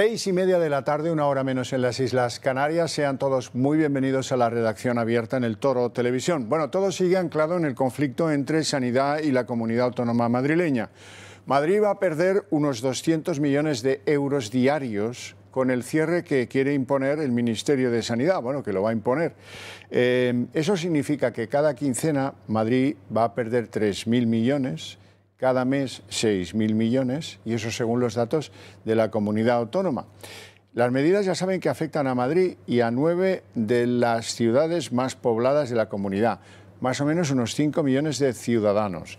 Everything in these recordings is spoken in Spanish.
Seis y media de la tarde, una hora menos en las Islas Canarias. Sean todos muy bienvenidos a la redacción abierta en el Toro Televisión. Bueno, todo sigue anclado en el conflicto entre Sanidad y la comunidad autónoma madrileña. Madrid va a perder unos 200 millones de euros diarios con el cierre que quiere imponer el Ministerio de Sanidad, bueno, que lo va a imponer. Eh, eso significa que cada quincena Madrid va a perder 3.000 millones cada mes 6.000 millones, y eso según los datos de la comunidad autónoma. Las medidas ya saben que afectan a Madrid y a nueve de las ciudades más pobladas de la comunidad, más o menos unos 5 millones de ciudadanos.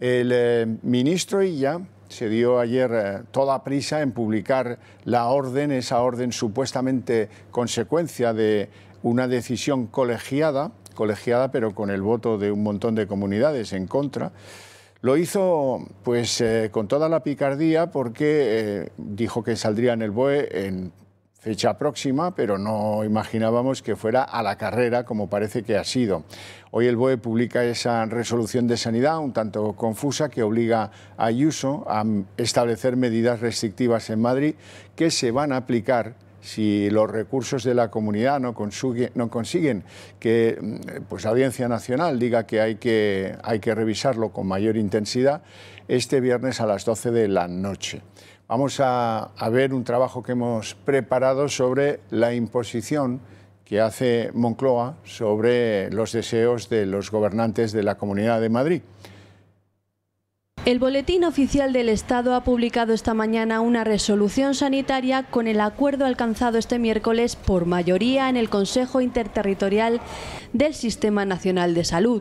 El eh, ministro Illa se dio ayer eh, toda prisa en publicar la orden, esa orden supuestamente consecuencia de una decisión colegiada, colegiada pero con el voto de un montón de comunidades en contra. Lo hizo pues eh, con toda la picardía porque eh, dijo que saldría en el BOE en fecha próxima, pero no imaginábamos que fuera a la carrera como parece que ha sido. Hoy el BOE publica esa resolución de sanidad un tanto confusa que obliga a Ayuso a establecer medidas restrictivas en Madrid que se van a aplicar si los recursos de la comunidad no, consiguen que mm, pues, la Audiencia Nacional diga que hay, que revisarlo con mayor intensidad, este viernes a las 12 de la noche. Vamos a ver un trabajo que hemos preparado sobre la imposición que hace Moncloa sobre los deseos de los gobernantes de la Comunidad de Madrid. El Boletín Oficial del Estado ha publicado esta mañana una resolución sanitaria con el acuerdo alcanzado este miércoles por mayoría en el Consejo Interterritorial del Sistema Nacional de Salud,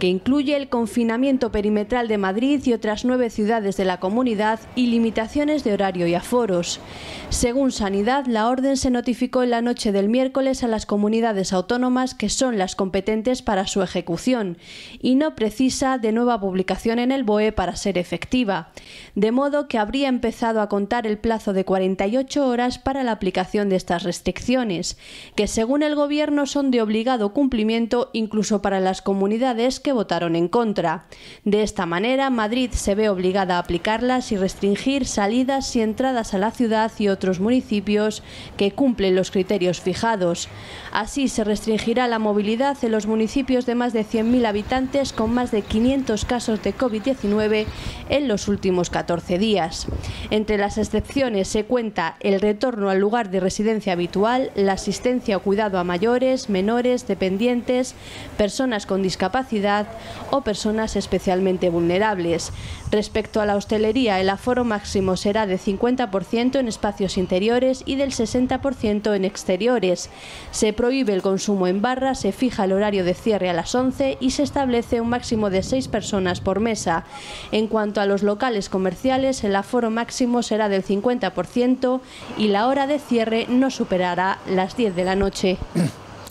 que incluye el confinamiento perimetral de Madrid y otras nueve ciudades de la comunidad y limitaciones de horario y aforos. Según Sanidad, la orden se notificó en la noche del miércoles a las comunidades autónomas que son las competentes para su ejecución y no precisa de nueva publicación en el BOE para ser efectiva, de modo que habría empezado a contar el plazo de 48 horas para la aplicación de estas restricciones, que según el Gobierno son de obligado cumplimiento incluso para las comunidades que votaron en contra. De esta manera, Madrid se ve obligada a aplicarlas y restringir salidas y entradas a la ciudad y otros municipios que cumplen los criterios fijados. Así se restringirá la movilidad en los municipios de más de 100.000 habitantes con más de 500 casos de COVID-19 en los últimos 14 días. Entre las excepciones se cuenta el retorno al lugar de residencia habitual, la asistencia o cuidado a mayores, menores, dependientes, personas con discapacidad o personas especialmente vulnerables. Respecto a la hostelería, el aforo máximo será de 50% en espacios interiores y del 60% en exteriores. Se prohíbe el consumo en barra, se fija el horario de cierre a las 11 y se establece un máximo de 6 personas por mesa. En cuanto a los locales comerciales, el aforo máximo será del 50% y la hora de cierre no superará las 10 de la noche.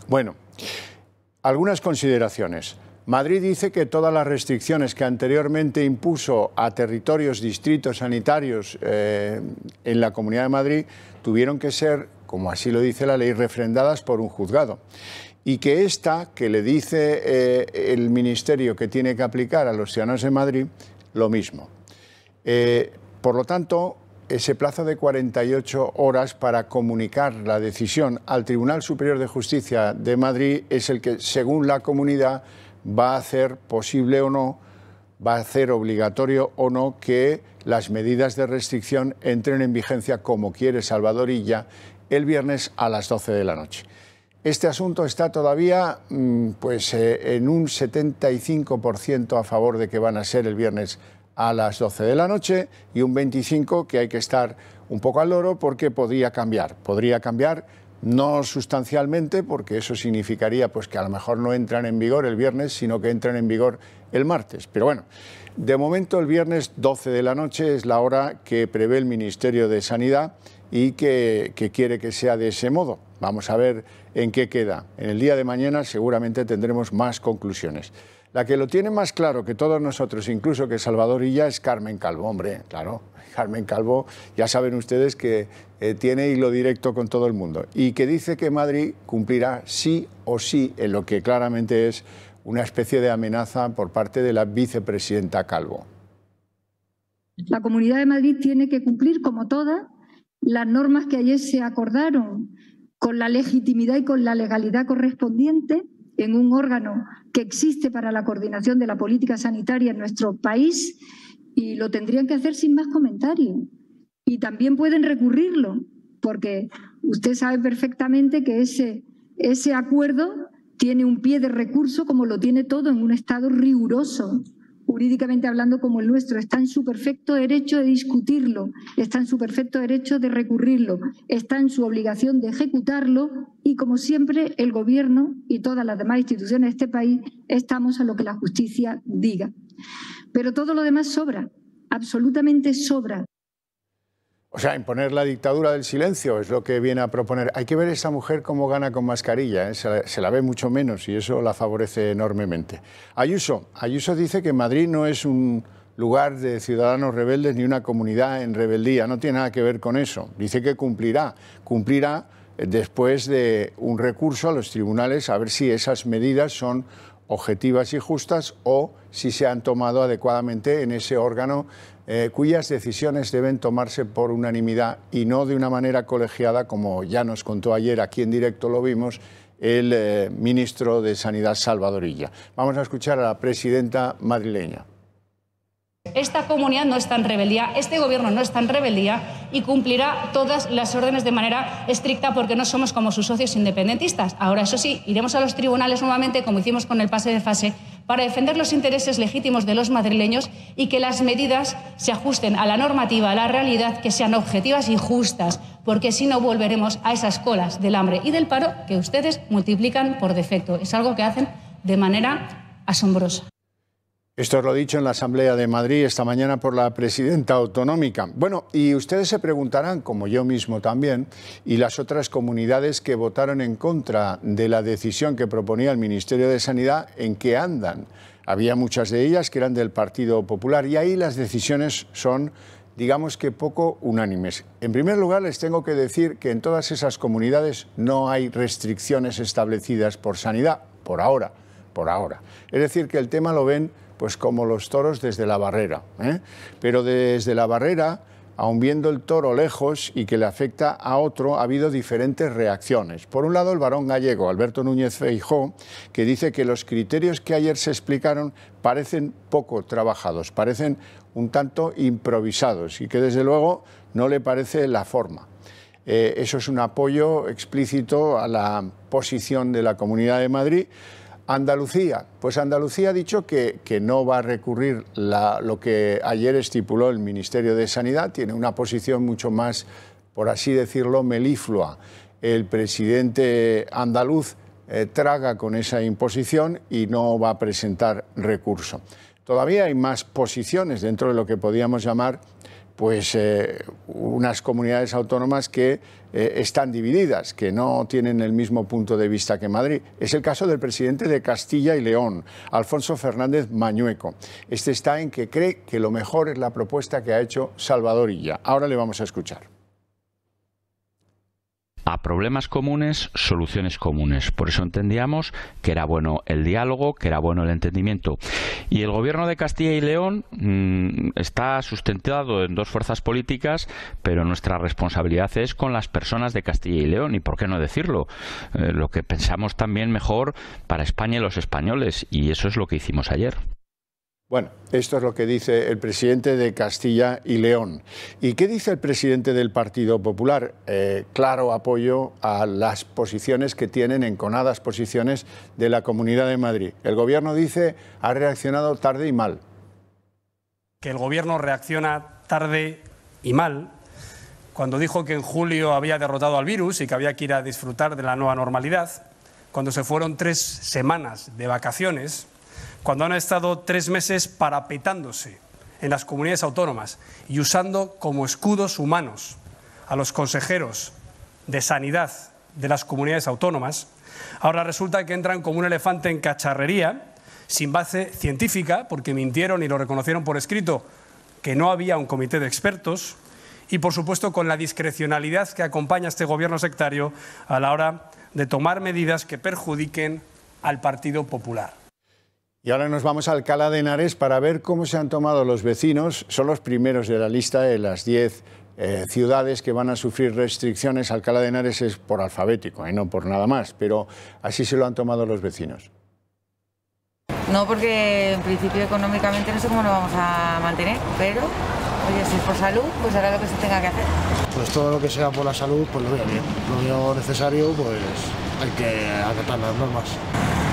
Bueno, algunas consideraciones. Madrid dice que todas las restricciones que anteriormente impuso a territorios, distritos sanitarios eh, en la Comunidad de Madrid tuvieron que ser, como así lo dice la ley, refrendadas por un juzgado. Y que esta, que le dice eh, el Ministerio que tiene que aplicar a los ciudadanos de Madrid, lo mismo. Eh, por lo tanto, ese plazo de 48 horas para comunicar la decisión al Tribunal Superior de Justicia de Madrid es el que, según la comunidad, va a hacer posible o no, va a hacer obligatorio o no que las medidas de restricción entren en vigencia como quiere Salvador Illa el viernes a las 12 de la noche. Este asunto está todavía mm, pues, eh, en un 75% a favor de que van a ser el viernes a las 12 de la noche y un 25% que hay que estar un poco al loro porque podría cambiar. Podría cambiar no sustancialmente, porque eso significaría pues, que a lo mejor no entran en vigor el viernes, sino que entran en vigor el martes. Pero bueno, de momento el viernes 12 de la noche es la hora que prevé el Ministerio de Sanidad y que quiere que sea de ese modo. Vamos a ver en qué queda. En el día de mañana seguramente tendremos más conclusiones. La que lo tiene más claro que todos nosotros, incluso que Salvador Illa, es Carmen Calvo, hombre, claro. Carmen Calvo, ya saben ustedes que eh, tiene hilo directo con todo el mundo y que dice que Madrid cumplirá sí o sí en lo que claramente es una especie de amenaza por parte de la vicepresidenta Calvo. La Comunidad de Madrid tiene que cumplir, como todas, las normas que ayer se acordaron con la legitimidad y con la legalidad correspondiente en un órgano que existe para la coordinación de la política sanitaria en nuestro país y lo tendrían que hacer sin más comentario. Y también pueden recurrirlo, porque usted sabe perfectamente que ese, ese acuerdo tiene un pie de recurso como lo tiene todo en un Estado riguroso jurídicamente hablando como el nuestro, está en su perfecto derecho de discutirlo, está en su perfecto derecho de recurrirlo, está en su obligación de ejecutarlo y, como siempre, el Gobierno y todas las demás instituciones de este país estamos a lo que la justicia diga. Pero todo lo demás sobra, absolutamente sobra. O sea, imponer la dictadura del silencio es lo que viene a proponer. Hay que ver a esa mujer cómo gana con mascarilla, ¿eh? se, la, se, la, ve mucho menos y eso la favorece enormemente. Ayuso, Ayuso dice que Madrid no es un lugar de ciudadanos rebeldes ni una comunidad en rebeldía, no tiene nada que ver con eso. Dice que cumplirá, cumplirá eh, después de un recurso a los tribunales a ver si esas medidas son objetivas y justas o si se han tomado adecuadamente en ese órgano eh, cuyas decisiones deben tomarse por unanimidad y no de una manera colegiada, como ya nos contó ayer, aquí en directo lo vimos, el eh, ministro de Sanidad Salvadorilla. Vamos a escuchar a la presidenta madrileña. Esta comunidad no está en rebeldía, este gobierno no está en rebeldía y cumplirá todas las órdenes de manera estricta porque no somos como sus socios independentistas. Ahora, eso sí, iremos a los tribunales nuevamente, como hicimos con el pase de fase, para defender los intereses legítimos de los madrileños y que las medidas se ajusten a la normativa, a la realidad, que sean objetivas y justas, porque si no volveremos a esas colas del hambre y del paro que ustedes multiplican por defecto. Es algo que hacen de manera asombrosa. Esto es lo dicho en la Asamblea de Madrid esta mañana por la presidenta autonómica. Bueno, y ustedes se preguntarán, como yo mismo también, y las otras comunidades que votaron en contra de la decisión que proponía el Ministerio de Sanidad, ¿en qué andan? Había muchas de ellas que eran del Partido Popular y ahí las decisiones son, digamos que poco unánimes. En primer lugar, les tengo que decir que en todas esas comunidades no hay restricciones establecidas por sanidad, por ahora, por ahora. Es decir, que el tema lo ven pues como los toros desde la barrera. ¿eh? Pero desde la barrera, aun viendo el toro lejos y que le afecta a otro, ha habido diferentes reacciones. Por un lado, el varón gallego, Alberto Núñez Feijó, que dice que los criterios que ayer se explicaron parecen poco trabajados, parecen un tanto improvisados y que desde luego no le parece la forma. Eh, eso es un apoyo explícito a la posición de la Comunidad de Madrid Andalucía, pues Andalucía ha dicho que, que no va a recurrir lo que ayer estipuló el Ministerio de Sanidad, tiene una posición mucho más, por así decirlo, meliflua. El presidente andaluz eh, traga con esa imposición y no va a presentar recurso. Todavía hay más posiciones dentro de lo que podríamos llamar pues eh, unas comunidades autónomas que eh, están divididas, que no tienen el mismo punto de vista que Madrid. Es el caso del presidente de Castilla y León, Alfonso Fernández Mañueco. Este está en que cree que lo mejor es la propuesta que ha hecho Salvador Illa. Ahora le vamos a escuchar a problemas comunes, soluciones comunes. Por eso entendíamos que era bueno el diálogo, que era bueno el entendimiento. Y el gobierno de Castilla y León mm, está sustentado en dos fuerzas políticas, pero nuestra responsabilidad es con las personas de Castilla y León. ¿Y por qué no decirlo? Eh, lo que pensamos también mejor para España y los españoles. Y eso es lo que hicimos ayer. Bueno, esto es lo que dice el presidente de Castilla y León. ¿Y qué dice el presidente del Partido Popular? Eh, claro apoyo a las posiciones que tienen, enconadas posiciones de la Comunidad de Madrid. El gobierno dice ha reaccionado tarde y mal. Que el gobierno reacciona tarde y mal cuando dijo que en julio había derrotado al virus y que había que ir a disfrutar de la nueva normalidad, cuando se fueron tres semanas de vacaciones cuando han estado tres meses parapetándose en las comunidades autónomas y usando como escudos humanos a los consejeros de sanidad de las comunidades autónomas, ahora resulta que entran como un elefante en cacharrería, sin base científica, porque mintieron y lo reconocieron por escrito que no había un comité de expertos, y por supuesto con la discrecionalidad que acompaña a este gobierno sectario a la hora de tomar medidas que perjudiquen al Partido Popular. Y ahora nos vamos a Alcalá de Henares para ver cómo se han tomado los vecinos. Son los primeros de la lista de las 10 eh, ciudades que van a sufrir restricciones. Alcalá de Henares es por alfabético, y eh, no por nada más, pero así se lo han tomado los vecinos. No, porque en principio económicamente no sé cómo lo vamos a mantener, pero oye, si es por salud, pues hará lo que se tenga que hacer. Pues todo lo que sea por la salud, pues lo veo bien. Lo necesario, pues hay que acatar las normas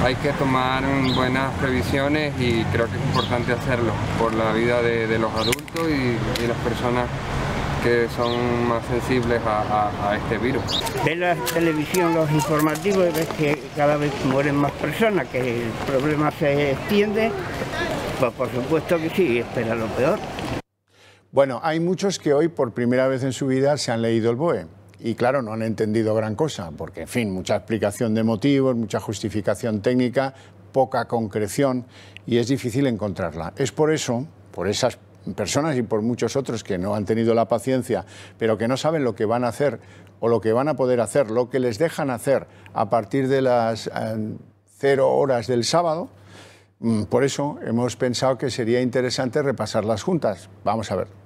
hay que tomar buenas previsiones y creo que es importante hacerlo por la vida de, los adultos y, las personas que son más sensibles a, este virus. Ve la televisión, los informativos, y ves que cada vez mueren más personas, que el problema se extiende, pues por supuesto que sí, espera lo peor. Bueno, hay muchos que hoy por primera vez en su vida se han leído el BOE y claro, no han entendido gran cosa, porque, en fin, mucha explicación de motivos, mucha justificación técnica, poca concreción y es difícil encontrarla. Es por eso, por esas personas y por muchos otros que no han tenido la paciencia, pero que no saben lo que van a hacer o lo que van a poder hacer, lo que les dejan hacer a partir de las eh, cero horas del sábado, mm, por eso hemos pensado que sería interesante repasarlas juntas. Vamos a ver.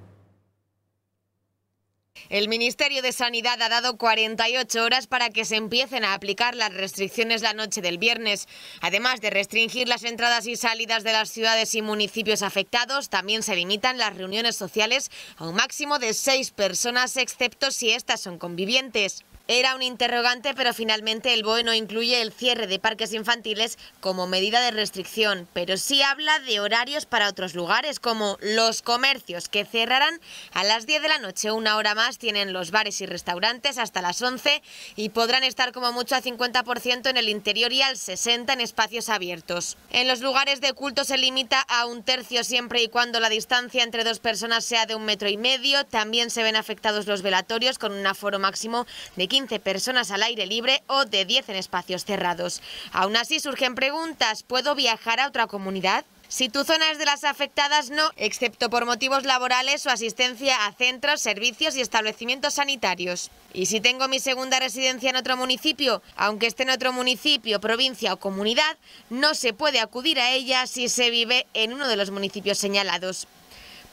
El Ministerio de Sanidad ha dado 48 horas para que se empiecen a aplicar las restricciones la noche del viernes. Además de restringir las entradas y salidas de las ciudades y municipios afectados, también se limitan las reuniones sociales a un máximo de seis personas, excepto si estas son convivientes. Era un interrogante, pero finalmente el BOE no incluye el cierre de parques infantiles como medida de restricción, pero sí habla de horarios para otros lugares, como los comercios, que cerrarán a las 10 de la noche, una hora más, tienen los bares y restaurantes hasta las 11 y podrán estar como mucho a 50% en el interior y al 60% en espacios abiertos. En los lugares de culto se limita a un tercio siempre y cuando la distancia entre dos personas sea de un metro y medio. También se ven afectados los velatorios con un aforo máximo de 15 personas al aire libre o de 10 en espacios cerrados. Aún así surgen preguntas, ¿puedo viajar a otra comunidad? Si tu zona es de las afectadas, no, excepto por motivos laborales o asistencia a centros, servicios y establecimientos sanitarios. Y si tengo mi segunda residencia en otro municipio, aunque esté en otro municipio, provincia o comunidad, no se puede acudir a ella si se vive en uno de los municipios señalados.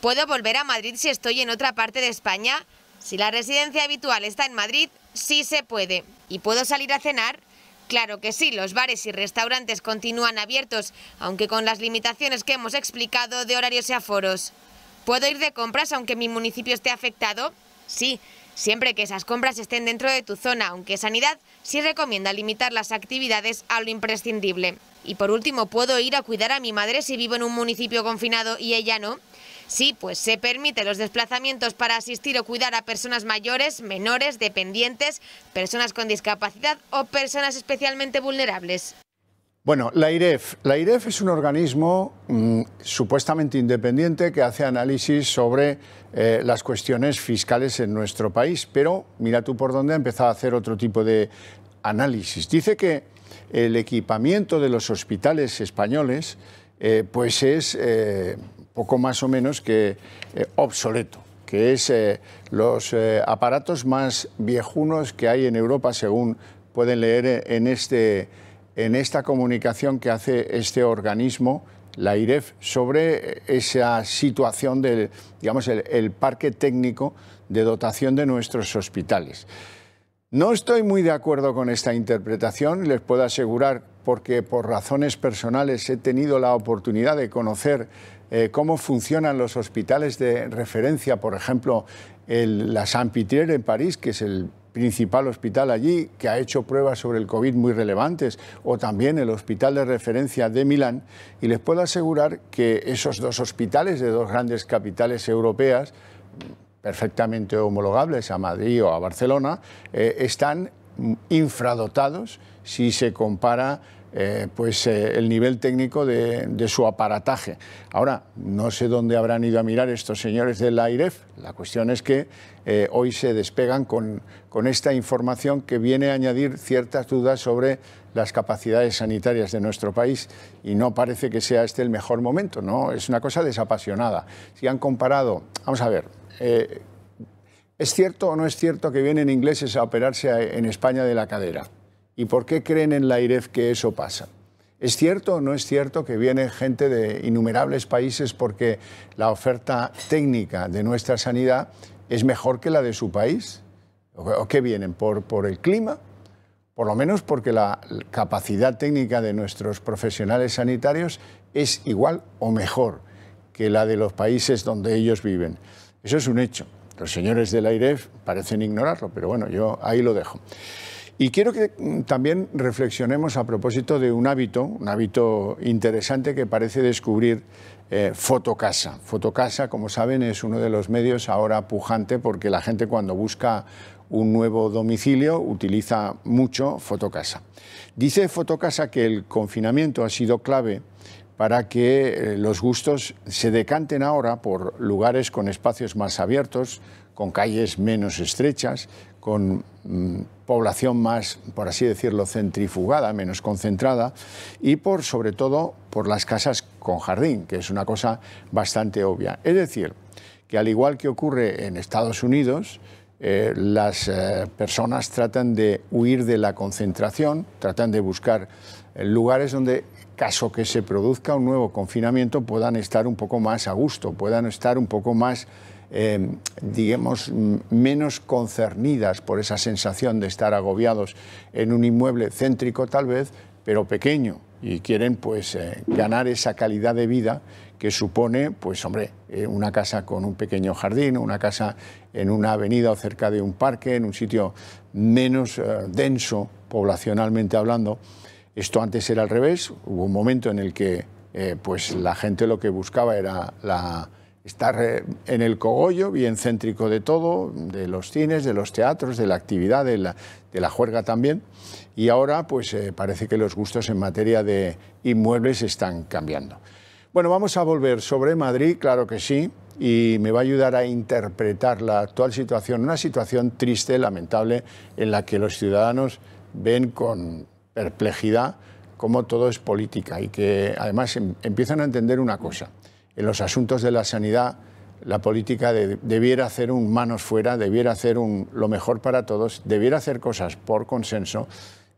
¿Puedo volver a Madrid si estoy en otra parte de España? Si la residencia habitual está en Madrid, Sí se puede. ¿Y puedo salir a cenar? Claro que sí, los bares y restaurantes continúan abiertos, aunque con las limitaciones que hemos explicado de horarios y aforos. ¿Puedo ir de compras aunque mi municipio esté afectado? Sí, siempre que esas compras estén dentro de tu zona, aunque Sanidad sí recomienda limitar las actividades a lo imprescindible. Y por último, ¿puedo ir a cuidar a mi madre si vivo en un municipio confinado y ella no? Sí, pues se permite los desplazamientos para asistir o cuidar a personas mayores, menores, dependientes, personas con discapacidad o personas especialmente vulnerables. Bueno, la IREF. La IREF es un organismo mm, supuestamente independiente que hace análisis sobre eh, las cuestiones fiscales en nuestro país, pero mira tú por dónde ha empezado a hacer otro tipo de análisis. Dice que el equipamiento de los hospitales españoles eh, pues es eh, poco más o menos que eh, obsoleto, que es eh, los eh, aparatos más viejunos que hay en Europa, según pueden leer en, este, en esta comunicación que hace este organismo, la IREF, sobre esa situación del digamos, el parque técnico de dotación de nuestros hospitales. No estoy muy de acuerdo con esta interpretación, les puedo asegurar, porque por razones personales he tenido la oportunidad de conocer eh, cómo funcionan los hospitales de referencia, por ejemplo, el, la Saint-Pierre en París, que es el principal hospital allí, que ha hecho pruebas sobre el COVID muy relevantes, o también el hospital de referencia de Milán, y les puedo asegurar que esos dos hospitales de dos grandes capitales europeas, perfectamente homologables a Madrid o a Barcelona, eh, están infradotados si se compara eh, pues, eh, el nivel técnico de, su aparataje. Ahora, no sé dónde habrán ido a mirar estos señores del AIREF. La cuestión es que eh, hoy se despegan con, esta información que viene a añadir ciertas dudas sobre las capacidades sanitarias de nuestro país y no parece que sea este el mejor momento, ¿no? Es una cosa desapasionada. Si han comparado, vamos a ver, ¿es cierto o no es cierto que vienen ingleses a operarse en España de la cadera? ¿Y por qué creen en la IREF que eso pasa? ¿Es cierto o no es cierto que viene gente de innumerables países porque la oferta técnica de nuestra sanidad es mejor que la de su país? ¿O qué vienen? ¿Por, por el clima? Por lo menos porque la capacidad técnica de nuestros profesionales sanitarios es igual o mejor que la de los países donde ellos viven. Eso es un hecho. Los señores del AIREF parecen ignorarlo, pero bueno, yo ahí lo dejo. Y quiero que mm, también reflexionemos a propósito de un hábito, un hábito interesante que parece descubrir eh, Fotocasa. Fotocasa, como saben, es uno de los medios ahora pujante porque la gente cuando busca un nuevo domicilio utiliza mucho Fotocasa. Dice Fotocasa que el confinamiento ha sido clave para que eh, los gustos se decanten ahora por lugares con espacios más abiertos, con calles menos estrechas, con mm, población más, por así decirlo, centrifugada, menos concentrada, y por, sobre todo por las casas con jardín, que es una cosa bastante obvia. Es decir, que al igual que ocurre en Estados Unidos, eh, las eh, personas tratan de huir de la concentración, tratan de buscar eh, lugares donde, caso que se produzca un nuevo confinamiento, puedan estar un poco más a gusto, puedan estar un poco más Em, digamos, menos concernidas por esa sensación de estar agobiados en un inmueble céntrico tal vez, pero pequeño, y quieren pues eh, ganar esa calidad de vida que supone, pues hombre, eh, una casa con un pequeño jardín, una casa en una avenida o cerca de un parque, en un sitio menos eh, denso poblacionalmente hablando. Esto antes era al revés, hubo un momento en el que pues la gente lo que buscaba era la estar eh, en el cogollo, bien céntrico de todo, de los cines, de los teatros, de la actividad, de la, juerga también. Y ahora pues eh, parece que los gustos en materia de inmuebles están cambiando. Bueno, vamos a volver sobre Madrid, claro que sí, y me va a ayudar a interpretar la actual situación, una situación triste, lamentable, en la que los ciudadanos ven con perplejidad cómo todo es política y que además em, empiezan a entender una cosa en los asuntos de la sanidad la política debiera hacer un manos fuera, debiera hacer un, lo mejor para todos, debiera hacer cosas por consenso,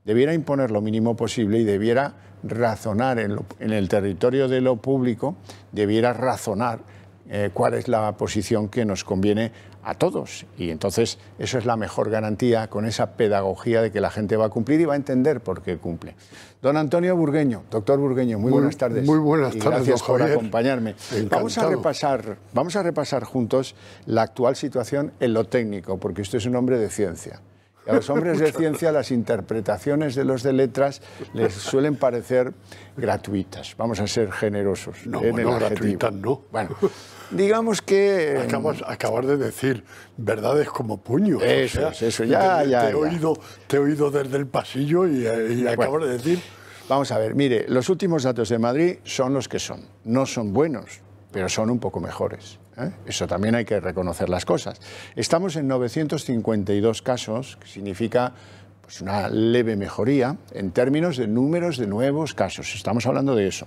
debiera imponer lo mínimo posible y debiera razonar en, el territorio de lo público, debiera razonar eh, cuál es la posición que nos conviene a todos. Y entonces eso es la mejor garantía con esa pedagogía de que la gente va a cumplir y va a entender por qué cumple. Don Antonio Burgueño, doctor Burgueño, muy, buenas tardes. Muy buenas tardes. Gracias por acompañarme. Vamos a, repasar, vamos a repasar juntos la actual situación en lo técnico, porque usted es un hombre de ciencia. a los hombres de ciencia las interpretaciones de los de letras les suelen parecer gratuitas. Vamos a ser generosos. en el no, gratuitas no. Bueno, digamos que... Em, acabas, de decir verdades como puño Eso, eso, ya, te, He oído, te, He oído, desde el pasillo y, eh, de decir... Vamos a ver, mire, los últimos datos de Madrid son los que son. No son buenos, pero son un poco mejores. ¿eh? Eso también hay que reconocer las cosas. Estamos en 952 casos, que significa pues una leve mejoría en términos de números de nuevos casos. Estamos hablando de eso.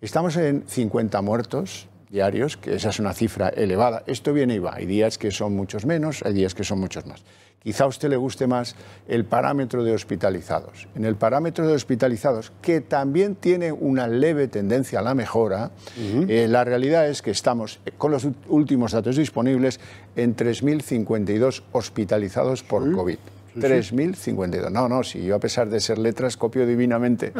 Estamos en 50 muertos, diarios, que esa es una cifra elevada. Esto viene y va. Hay días que son muchos menos, hay días que son muchos más. Quizá a usted le guste más el parámetro de hospitalizados. En el parámetro de hospitalizados, que también tiene una leve tendencia a la mejora, eh, la realidad es que estamos, eh, con los últimos datos disponibles, en 3.052 hospitalizados por COVID. 3.052. No, no, si yo a pesar de ser letras copio divinamente.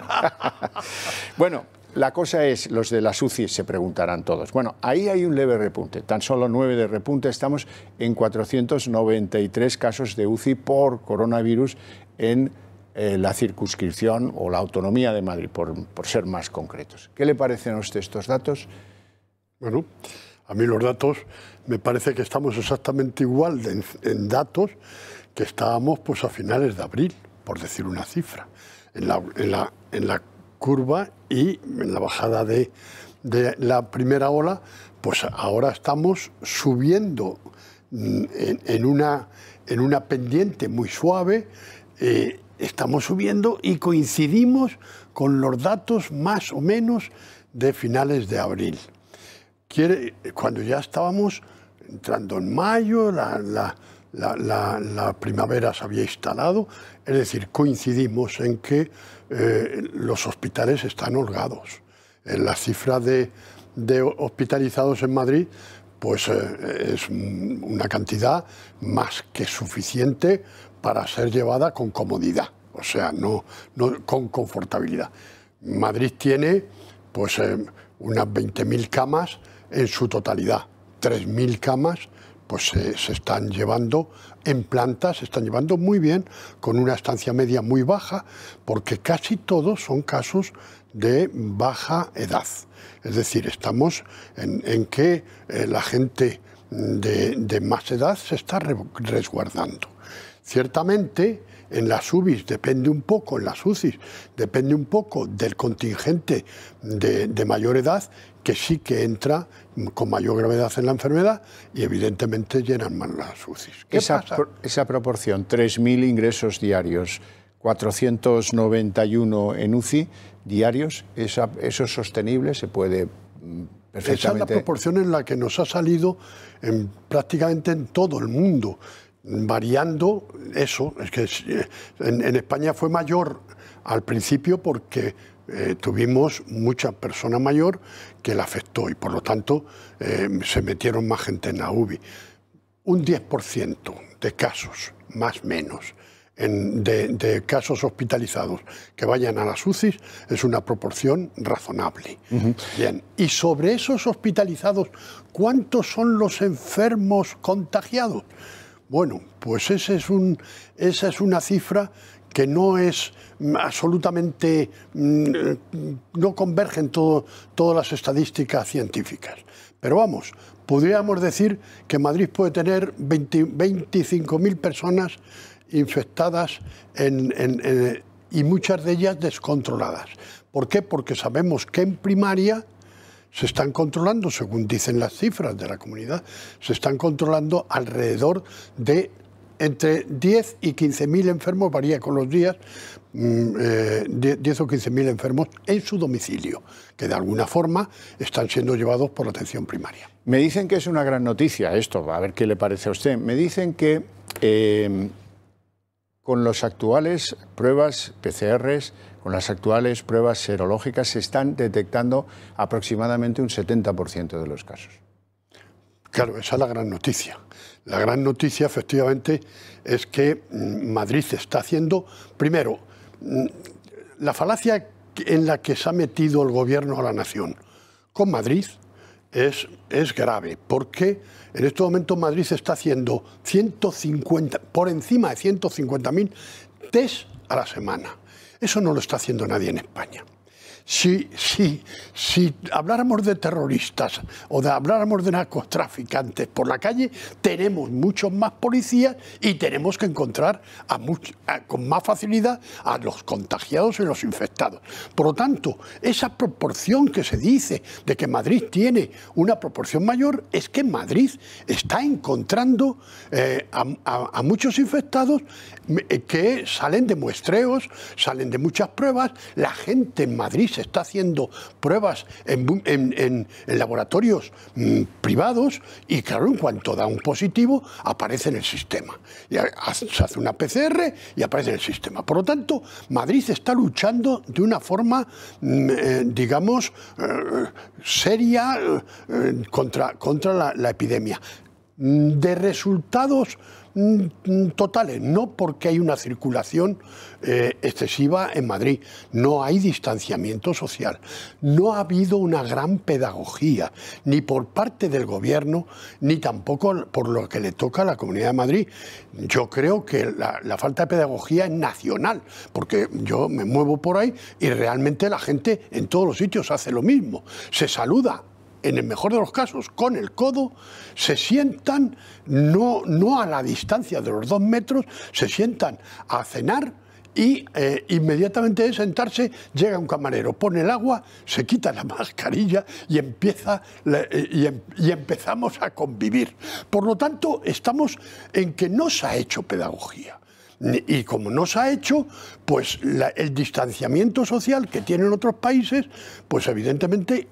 bueno, la cosa es, los de las UCI se preguntarán todos. Bueno, ahí hay un leve repunte, tan solo nueve de repunte, estamos en 493 casos de UCI por coronavirus en eh, la circunscripción o la autonomía de Madrid, por, ser más concretos. ¿Qué le parecen a usted estos datos? Bueno, a mí los datos me parece que estamos exactamente igual en, datos que estábamos pues, a finales de abril, por decir una cifra. en la curva y en la bajada de, la primera ola, pues ahora estamos subiendo en, una, en una pendiente muy suave, eh, estamos subiendo y coincidimos con los datos más o menos de finales de abril. cuando ya estábamos entrando en mayo, la primavera se había instalado, es decir, coincidimos en que eh, los hospitales están holgados. En la cifra de, hospitalizados en Madrid pues eh, es una cantidad más que suficiente para ser llevada con comodidad, o sea, no, con confortabilidad. Madrid tiene pues eh, unas 20.000 camas en su totalidad, 3.000 camas pues se están llevando en plantas se están llevando muy bien, con una estancia media muy baja, porque casi todos son casos de baja edad. Es decir, estamos en, que eh, la gente de, de, más edad se está resguardando. Ciertamente, en las UBIs, depende un poco, en las UCIs, depende un poco del contingente de, mayor edad que sí que entra con mayor gravedad en la enfermedad y evidentemente llenan más las UCIs. esa, proporción, 3.000 ingresos diarios, 491 en UCI diarios, ¿eso es sostenible? ¿Se puede perfectamente...? Mm, esa es la proporción en la que nos ha salido prácticamente en todo el mundo variando eso. Es que eh, en, España fue mayor al principio porque eh, tuvimos mucha persona mayor que la afectó y por lo tanto eh, se metieron más gente en la UBI. Un 10% de casos, más menos, de, casos hospitalizados que vayan a las UCIs es una proporción razonable. Bien, y sobre esos hospitalizados, ¿cuántos son los enfermos contagiados? Bueno, pues esa es una cifra que no es absolutamente, mm, no convergen todas las estadísticas científicas. Pero vamos, podríamos decir que Madrid puede tener 25.000 personas infectadas y muchas de ellas descontroladas. ¿Por qué? Porque sabemos que en primaria se están controlando, según dicen las cifras de la comunidad, se están controlando alrededor de entre 10 y 15 mil enfermos, varía con los días, 10 mm, eh, o 15 mil enfermos en su domicilio, que de alguna forma están siendo llevados por la atención primaria. Me dicen que es una gran noticia esto, a ver qué le parece a usted. Me dicen que eh, con los actuales pruebas PCRs, con las actuales pruebas serológicas se están detectando aproximadamente un 70% de los casos. Claro, esa es la gran noticia. La gran noticia, efectivamente, es que mm, Madrid está haciendo, primero, mm, la falacia en la que se ha metido el gobierno a la nación con Madrid es, es grave, porque en este momento Madrid está haciendo 150, por encima de 150.000 test a la semana. Eso no lo está haciendo nadie en España si, si, habláramos de terroristas o de habláramos de narcotraficantes por la calle, tenemos muchos más policías y tenemos que encontrar con más facilidad a los contagiados y los infectados. Por lo tanto, esa proporción que se dice de que Madrid tiene una proporción mayor es que Madrid está encontrando eh, a, muchos infectados eh, que salen de muestreos, salen de muchas pruebas, la gente en Madrid está haciendo pruebas en, laboratorios mm, privados y claro, en cuanto da un positivo, aparece en el sistema. se hace una PCR y aparece en el sistema. Por lo tanto, Madrid está luchando de una forma, mm, eh, digamos, eh, seria eh, contra, contra la, la epidemia. Mm, de resultados Mm, mm, totales, no porque hay una circulación eh, excesiva en Madrid, no hay distanciamiento social, no ha habido una gran pedagogía, ni por parte del gobierno, ni tampoco por lo que le toca a la Comunidad de Madrid. Yo creo que la falta de pedagogía es nacional, porque yo me muevo por ahí y realmente la gente en todos los sitios hace lo mismo, se saluda en el mejor de los casos, con el codo, se sientan, no, a la distancia de los dos metros, se sientan a cenar y eh, inmediatamente de sentarse llega un camarero, pone el agua, se quita la mascarilla y, empieza, eh, em, y empezamos a convivir. Por lo tanto, estamos en que no se ha hecho pedagogía. Y como no se ha hecho, pues el distanciamiento social que tienen otros países, pues evidentemente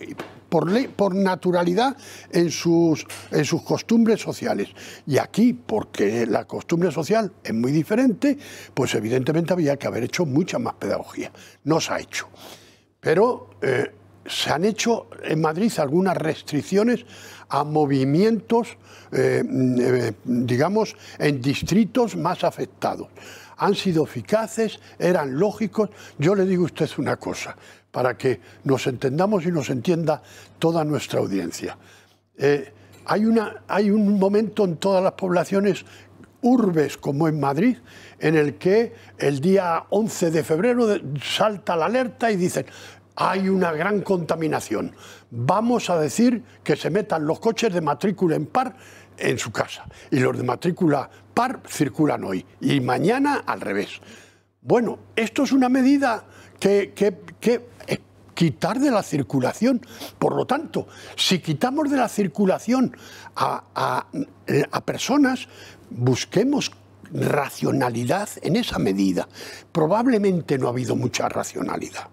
por, por naturalidad en sus, en sus costumbres sociales. Y aquí, porque la costumbre social es muy diferente, pues evidentemente había que haber hecho mucha más pedagogía. No se ha hecho. Pero eh, se han hecho en Madrid algunas restricciones a movimientos, eh, mm, eh, digamos, en distritos más afectados. Han sido eficaces, eran lógicos. Yo le digo a usted una cosa, para que nos entendamos y nos entienda toda nuestra audiencia. Eh, hay, hay un momento en todas las poblaciones urbes como en Madrid, en el que el día 11 de febrero salta la alerta y dicen, hay una gran contaminación. Vamos a decir que se metan los coches de matrícula en par en su casa y los de matrícula par circulan hoy y mañana al revés. Bueno, esto es una medida que, quitar de la circulación. Por lo tanto, si quitamos de la circulación a personas, busquemos racionalidad en esa medida. Probablemente no ha habido mucha racionalidad.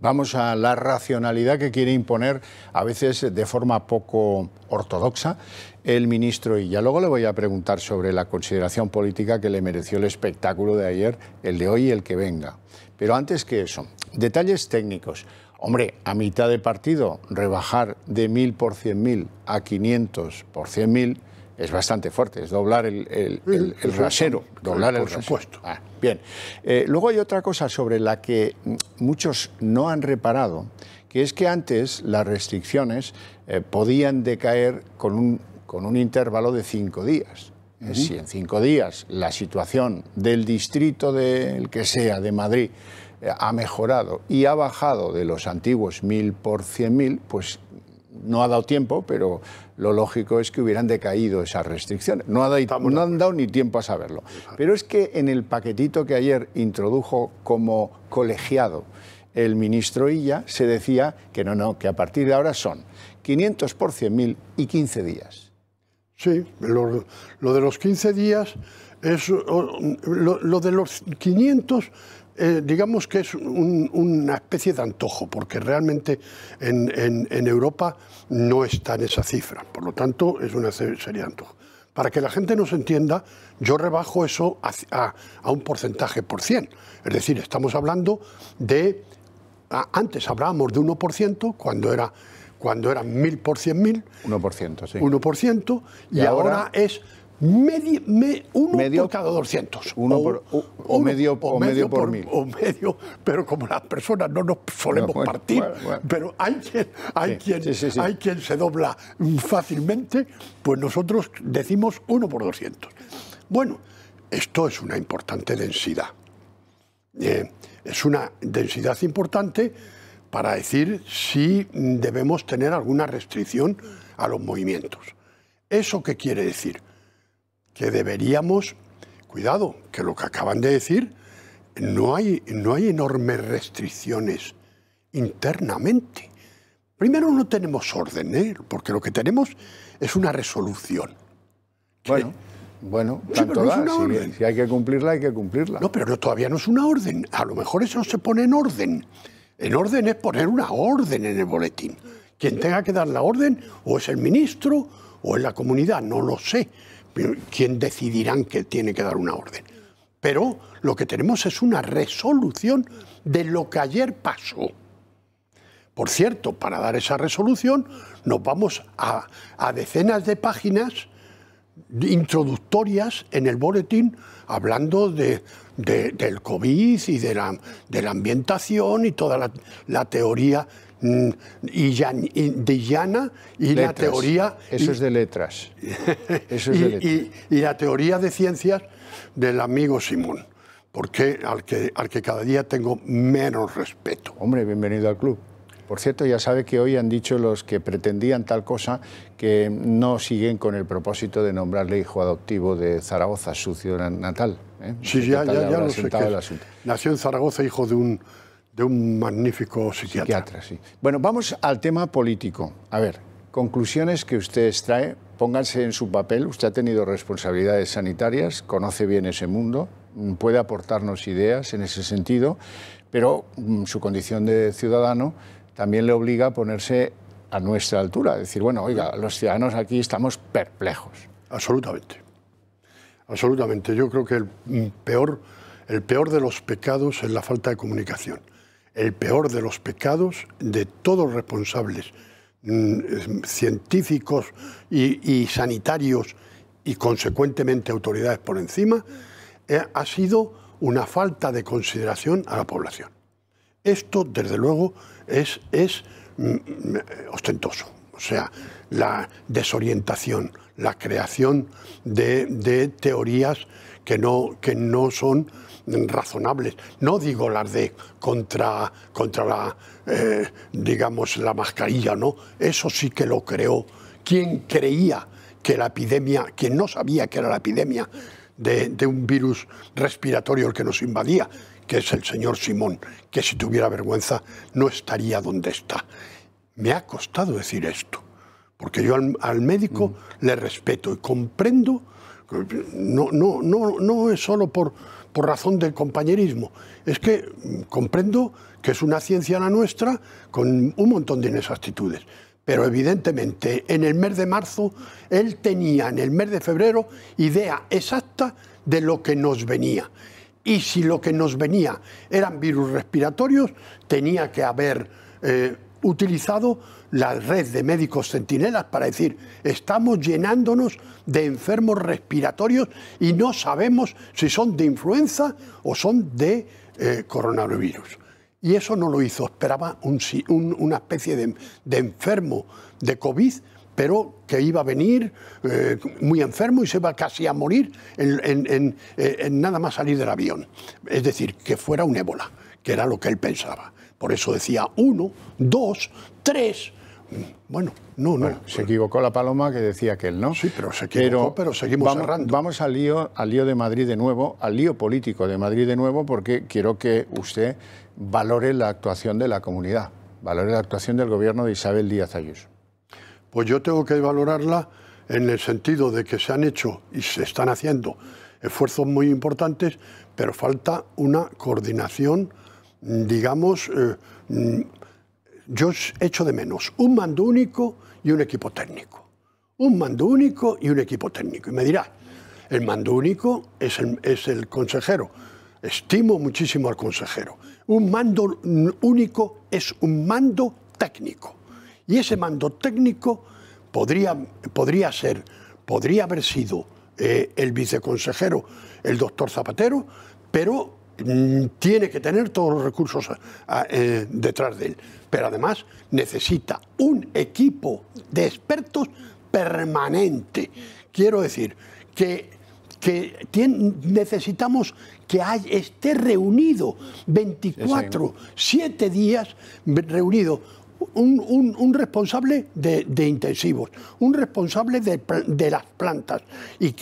Vamos a la racionalidad que quiere imponer, a veces de forma poco ortodoxa, el ministro ya Luego le voy a preguntar sobre la consideración política que le mereció el espectáculo de ayer, el de hoy y el que venga. Pero antes que eso, detalles técnicos. Hombre, a mitad de partido, rebajar de 1.000 por 100.000 a 500 por 100.000 es bastante fuerte, es doblar el, el, el, rasero. Doblar el Por supuesto. Ah, bien. Eh, luego hay otra cosa sobre la que muchos no han reparado, que es que antes las restricciones eh, podían decaer con un, con un intervalo de cinco días. Si en cinco días la situación del distrito del que sea de Madrid eh, ha mejorado y ha bajado de los antiguos mil por cien mil, pues no ha dado tiempo, pero lo lógico es que hubieran decaído esas restricciones. No, han dado ni tiempo a saberlo. Pero es que en el paquetito que ayer introdujo como colegiado el ministro Illa, se decía que no, no, que a partir de ahora son 500 por 100.000 y 15 días. Sí, lo, de los 15 días es lo de los 500 eh, digamos que es una especie de antojo, porque realmente en, Europa no está en esa cifra. Por lo tanto, es una serie de antojo. Para que la gente nos entienda, yo rebajo eso a, un porcentaje por cien. Es decir, estamos hablando de. Antes hablábamos de 1% cuando era cuando eran 1.000 por 100.000. 1%, sí. 1%, y, ahora, es Medio, uno por cada 200. Uno o, por, medio, o medio por, medio, pero como las personas no nos solemos partir, pero hay quien, hay, quien, hay quien se dobla fácilmente, pues nosotros decimos uno por 200. Bueno, esto es una importante densidad. Eh, es una densidad importante para decir si debemos tener alguna restricción a los movimientos. ¿Eso qué quiere decir? que deberíamos, cuidado, que lo que acaban de decir, no hay, no hay enormes restricciones internamente. Primero no tenemos orden, ¿eh? porque lo que tenemos es una resolución. Bueno, bueno, tanto si, si, hay que cumplirla, hay que cumplirla. No, pero no, todavía no es una orden. A lo mejor eso se pone en orden. En orden es poner una orden en el boletín. Quien tenga que dar la orden, o es el ministro, o es la comunidad, no lo sé quién decidirán que tiene que dar una orden. Pero lo que tenemos es una resolución de lo que ayer pasó. Por cierto, para dar esa resolución nos vamos a, decenas de páginas introductorias en el boletín hablando de, del COVID y de la, de la ambientación y toda la teoría Mm, y de Llana y la teoría... Eso es de letras. y, la teoría de ciencias del amigo Simón, porque al que, al que cada día tengo menos respeto. Hombre, bienvenido al club. Por cierto, ya sabe que hoy han dicho los que pretendían tal cosa que no siguen con el propósito de nombrarle hijo adoptivo de Zaragoza, su ciudad natal. ¿eh? Sí, ya, ya, ya lo sé. Nació en Zaragoza, hijo de un de un magnífico psiquiatra. sí. Bueno, vamos al tema político. A ver, conclusiones que usted extrae, pónganse en su papel. Usted ha tenido responsabilidades sanitarias, conoce bien ese mundo, mm, puede aportarnos ideas en ese sentido, pero mm, su condición de ciudadano también le obliga a ponerse a nuestra altura, decir, bueno, oiga, los ciudadanos aquí estamos perplejos. Absolutamente. Absolutamente. Yo creo que el mm, peor, el peor de los pecados es la falta de comunicación el peor de los pecados de todos los responsables mm, científicos y, sanitarios y consecuentemente autoridades por encima, eh, ha sido una falta de consideración a la población. Esto, desde luego, es, es mm, mm, ostentoso. O sea, la desorientación, la creación de, teorías que no, que no son razonables, no digo las de contra, contra la, eh, digamos, la mascarilla, ¿no? Eso sí que lo creó. ¿Quién creía que la epidemia, quien no sabía que era la epidemia de, un virus respiratorio el que nos invadía, que es el señor Simón, que si tuviera vergüenza no estaría donde está? Me ha costado decir esto, porque yo al, médico mm. le respeto y comprendo no, no, no, no es solo por, por razón de compañerismo, es que comprendo que es una ciencia la nuestra con un montón de inexactitudes. Pero evidentemente en el mes de marzo él tenía, en el mes de febrero, idea exacta de lo que nos venía. Y si lo que nos venía eran virus respiratorios, tenía que haber eh, utilizado la red de médicos centinelas para decir, estamos llenándonos de enfermos respiratorios y no sabemos si son de influenza o son de eh, coronavirus. Y eso no lo hizo, esperaba una especie de, enfermo de COVID, pero que iba a venir eh, muy enfermo y se iba casi a morir eh, en nada más salir del avión. Es decir, que fuera un ébola, que era lo que él pensaba. Por eso decía uno, dos, tres. Bueno, no, no. se equivocó la paloma que decía que él, ¿no? Sí, pero se equivocó, pero, seguimos vamos, Vamos al lío, al lío de Madrid de nuevo, al lío político de Madrid de nuevo, porque quiero que usted valore la actuación de la comunidad, valore la actuación del gobierno de Isabel Díaz Ayuso. Pues yo tengo que valorarla en el sentido de que se han hecho y se están haciendo esfuerzos muy importantes, pero falta una coordinación digamos, yo eh, mm, yo echo de menos un mando único y un equipo técnico. Un mando único y un equipo técnico. Y me dirá, el mando único es el, consejero. Estimo muchísimo al consejero. Un mando único es un mando técnico. Y ese mando técnico podría, podría ser, podría haber sido eh, el viceconsejero, el doctor Zapatero, pero Mm, tiene que tener todos los recursos eh, eh, detrás de él, pero además necesita un equipo de expertos permanente. Quiero decir que, necesitamos que esté reunido 24, 7 días reunido un, responsable de, intensivos, un responsable de, las plantas y,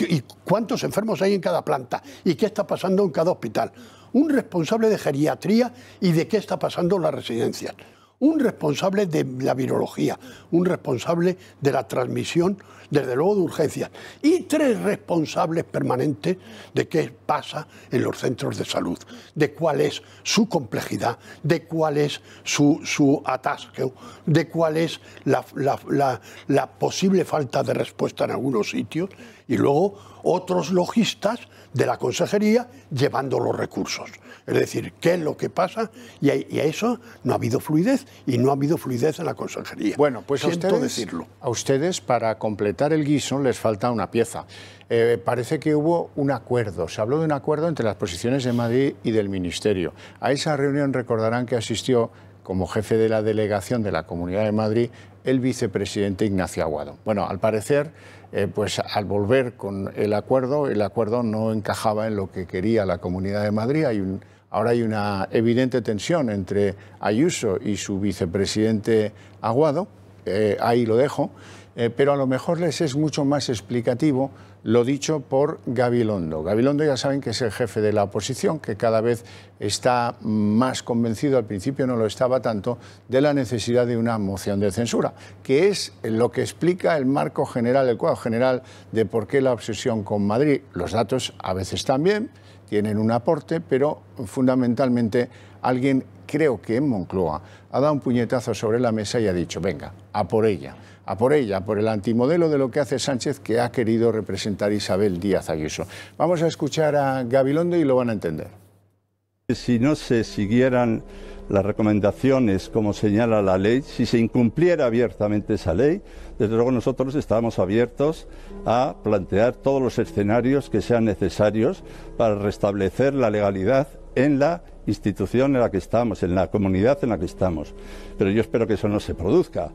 cuántos enfermos hay en cada planta y qué está pasando en cada hospital un responsable de geriatría y de qué está pasando en las residencias, un responsable de la virología, un responsable de la transmisión, desde luego de urgencias, y tres responsables permanentes de qué pasa en los centros de salud, de cuál es su complejidad, de cuál es su, atasque, atasco, de cuál es la posible falta de respuesta en algunos sitios y luego otros logistas de la consejería llevando los recursos. Es decir, qué es lo que pasa y a, eso no ha habido fluidez y no ha habido fluidez en la consejería. Bueno, pues a ustedes, decirlo. a ustedes para completar el guiso les falta una pieza. Eh, parece que hubo un acuerdo, se habló de un acuerdo entre las posiciones de Madrid y del Ministerio. A esa reunión recordarán que asistió como jefe de la delegación de la Comunidad de Madrid el vicepresidente Ignacio Aguado. Bueno, al parecer eh, pues al volver con el acuerdo, el acuerdo no encajaba en lo que quería la Comunidad de Madrid. ahora hay una evidente tensión entre Ayuso y su vicepresidente Aguado, eh, ahí lo dejo, eh, pero a lo mejor les es mucho más explicativo lo dicho por Gabilondo. Gabilondo ya saben que es el jefe de la oposición, que cada vez está más convencido, al principio no lo estaba tanto, de la necesidad de una moción de censura, que es lo que explica el marco general, el cuadro general de por qué la obsesión con Madrid. Los datos a veces también tienen un aporte, pero fundamentalmente alguien, creo que en Moncloa, ha dado un puñetazo sobre la mesa y ha dicho, venga, a por ella a por ella, por el antimodelo de lo que hace Sánchez que ha querido representar Isabel Díaz Ayuso. Vamos a escuchar a Gabilondo y lo van a entender. Si no se siguieran las recomendaciones como señala la ley, si se incumpliera abiertamente esa ley, desde luego nosotros estamos abiertos a plantear todos los escenarios que sean necesarios para restablecer la legalidad en la institución en la que estamos, en la comunidad en la que estamos. Pero yo espero que eso no se produzca.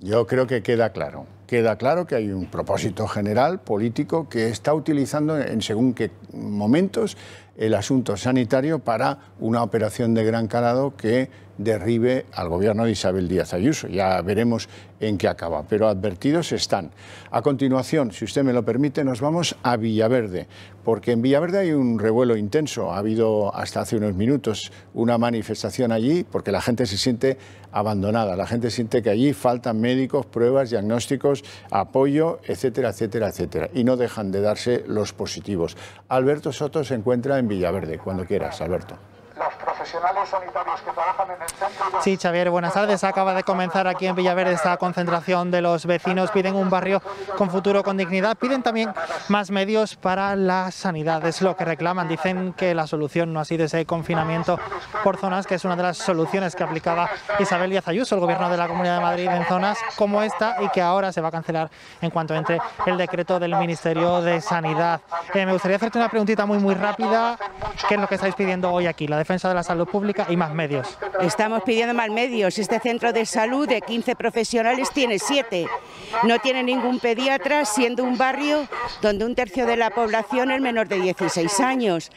Yo creo que queda claro. Queda claro que hay un propósito general político que está utilizando en según qué momentos el asunto sanitario para una operación de gran calado que derribe al gobierno de Isabel Díaz Ayuso. Ya veremos en qué acaba, pero advertidos están. A continuación, si usted me lo permite, nos vamos a Villaverde, porque en Villaverde hay un revuelo intenso. Ha habido hasta hace unos minutos una manifestación allí porque la gente se siente abandonada, la gente siente que allí faltan médicos, pruebas, diagnósticos, apoyo, etcétera, etcétera, etcétera. Y no dejan de darse los positivos. Alberto Soto se encuentra en Villaverde. Cuando quieras, Alberto los profesionales sanitarios que trabajan en el centro... Sí, Xavier, buenas tardes. Acaba de comenzar aquí en Villaverde esta concentración de los vecinos. Piden un barrio con futuro, con dignidad. Piden también más medios para la sanidad. Es lo que reclaman. Dicen que la solución no ha sido ese confinamiento por zonas, que es una de las soluciones que aplicaba Isabel Díaz Ayuso, el gobierno de la Comunidad de Madrid, en zonas como esta y que ahora se va a cancelar en cuanto entre el decreto del Ministerio de Sanidad. Eh, me gustaría hacerte una preguntita muy, muy rápida. ¿Qué es lo que estáis pidiendo hoy aquí? La de la salud pública y más medios. Estamos pidiendo más medios. Este centro de salud de 15 profesionales tiene 7. No tiene ningún pediatra, siendo un barrio donde un tercio de la población es menor de 16 años.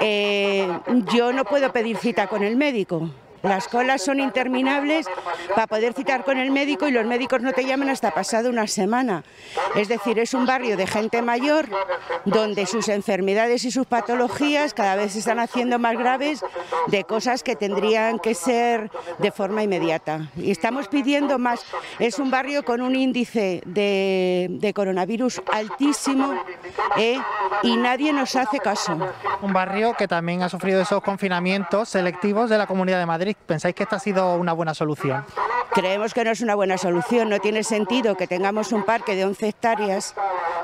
Eh, yo no puedo pedir cita con el médico. Las colas son interminables para poder citar con el médico y los médicos no te llaman hasta pasado una semana. Es decir, es un barrio de gente mayor donde sus enfermedades y sus patologías cada vez se están haciendo más graves de cosas que tendrían que ser de forma inmediata. Y estamos pidiendo más. Es un barrio con un índice de, coronavirus altísimo ¿eh? y nadie nos hace caso. Un barrio que también ha sufrido esos confinamientos selectivos de la Comunidad de Madrid pensáis, que esta ha sido una buena solución? Creemos que no es una buena solución, no tiene sentido que tengamos un parque de 11 hectáreas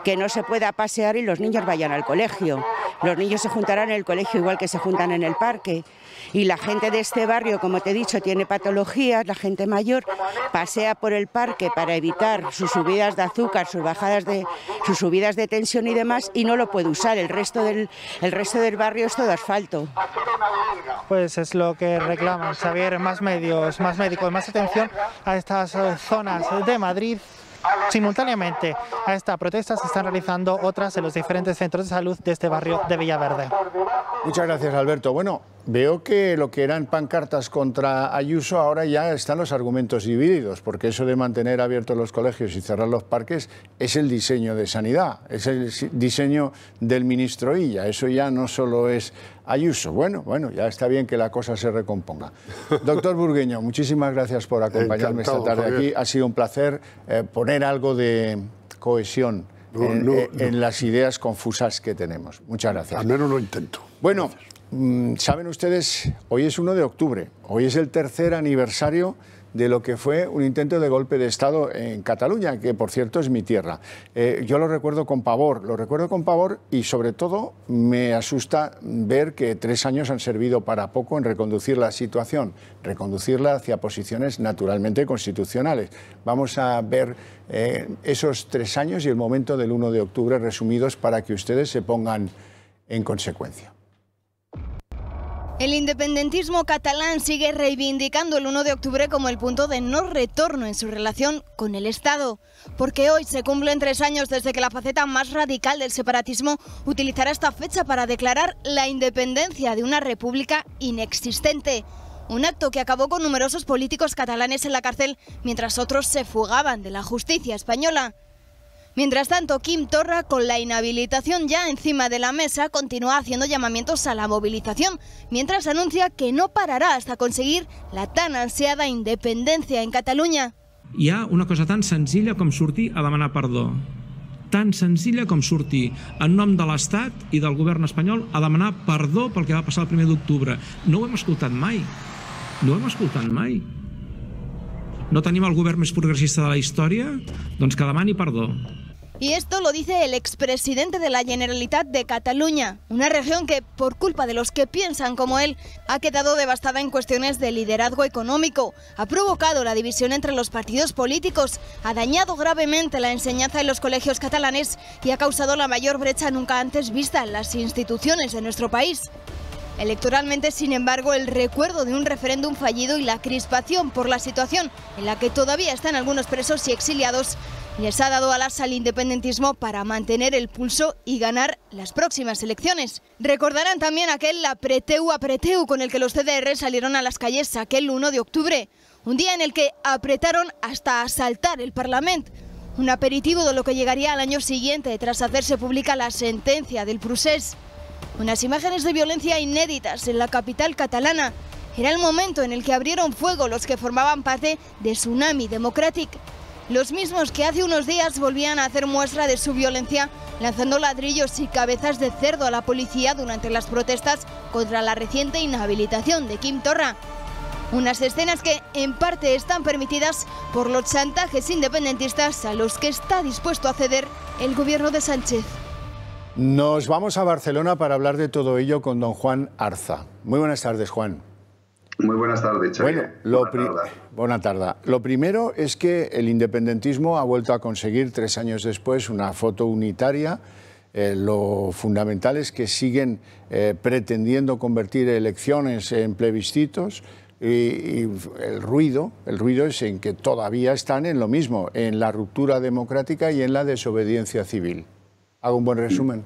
que no se pueda pasear y los niños vayan al colegio. Los niños se juntarán en el colegio igual que se juntan en el parque. Y la gente de este barrio, como te he dicho, tiene patologías, la gente mayor pasea por el parque para evitar sus subidas de azúcar, sus bajadas de sus subidas de tensión y demás y no lo puede usar. El resto del resto del barrio es todo asfalto. Pues es lo que reclaman, Xavier, más medios, más médicos, más atención a estas eh, zonas de Madrid Simultáneamente a esta protesta se están realizando otras en los diferentes centros de salud de este barrio de Villaverde. Muchas gracias, Alberto. Bueno, Veo que lo que eran pancartas contra Ayuso ahora ya están los argumentos divididos, porque eso de mantener abiertos los colegios y cerrar los parques es el diseño de sanidad, es el diseño del ministro Illa, eso ya no solo es Ayuso. Bueno, bueno, ya está bien que la cosa se recomponga. Doctor Burgueño, muchísimas gracias por acompañarme esta tarde aquí. Ha sido un placer eh, poner algo de cohesión eh, en, las ideas confusas que tenemos. Muchas gracias. Al menos lo intento. Bueno. Mm, saben ustedes, hoy es 1 de octubre, hoy es el tercer aniversario de lo que fue un intento de golpe de Estado en Cataluña, que por cierto es mi tierra. Eh, yo lo recuerdo con pavor, lo recuerdo con pavor y sobre todo me asusta ver que tres años han servido para poco en reconducir la situación, reconducirla hacia posiciones naturalmente constitucionales. Vamos a ver eh, esos tres años y el momento del 1 de octubre resumidos para que ustedes se pongan en consecuencia. El independentismo catalán sigue reivindicando el 1 de octubre como el punto de no retorno en su relación con el Estado, porque hoy se cumplen tres años desde que la faceta más radical del separatismo utilizará esta fecha para declarar la independencia de una república inexistente. Un acto que acabó con numerosos políticos catalanes en la cárcel mientras otros se fugaban de la justicia española. Mientras tanto, Kim Torra, con la inhabilitación ya encima de la mesa, continúa haciendo llamamientos a la movilización, mientras anuncia que no parará hasta conseguir la tan ansiada independencia en Cataluña. Hi ha una cosa tan senzilla com sortir a demanar perdó. Tan senzilla com sortir en nom de l'Estat i del govern espanyol a demanar perdó pel que va passar el primer d'octubre. No ho hem escoltat mai. No ho hem escoltat mai. no tenemos el gobierno más progresista de la historia, doncs que demani perdón. Y esto lo dice el expresidente de la Generalitat de Cataluña, una región que, por culpa de los que piensan como él, ha quedado devastada en cuestiones de liderazgo económico, ha provocado la división entre los partidos políticos, ha dañado gravemente la enseñanza en los colegios catalanes y ha causado la mayor brecha nunca antes vista en las instituciones de nuestro país. Electoralmente, sin embargo, el recuerdo de un referéndum fallido y la crispación por la situación en la que todavía están algunos presos y exiliados les ha dado alas al independentismo para mantener el pulso y ganar las próximas elecciones. Recordarán también aquel apreteu apreteu con el que los CDR salieron a las calles aquel 1 de octubre, un día en el que apretaron hasta asaltar el Parlamento. Un aperitivo de lo que llegaría al año siguiente tras hacerse pública la sentencia del Prusés. Unas imágenes de violencia inéditas en la capital catalana. Era el momento en el que abrieron fuego los que formaban parte de Tsunami Democratic. Los mismos que hace unos días volvían a hacer muestra de su violencia lanzando ladrillos y cabezas de cerdo a la policía durante las protestas contra la reciente inhabilitación de Kim Torra. Unas escenas que en parte están permitidas por los chantajes independentistas a los que está dispuesto a ceder el gobierno de Sánchez. Nos vamos a Barcelona para hablar de todo ello con don Juan Arza. Muy buenas tardes, Juan. Muy buenas tardes, Xavier. Bueno, tardes. tarde. Lo primero es que el independentismo ha vuelto a conseguir tres años después una foto unitaria. Eh, lo fundamental es que siguen eh, pretendiendo convertir elecciones en plebiscitos y, y el ruido, el ruido es en que todavía están en lo mismo, en la ruptura democrática y en la desobediencia civil hago un buen resumen.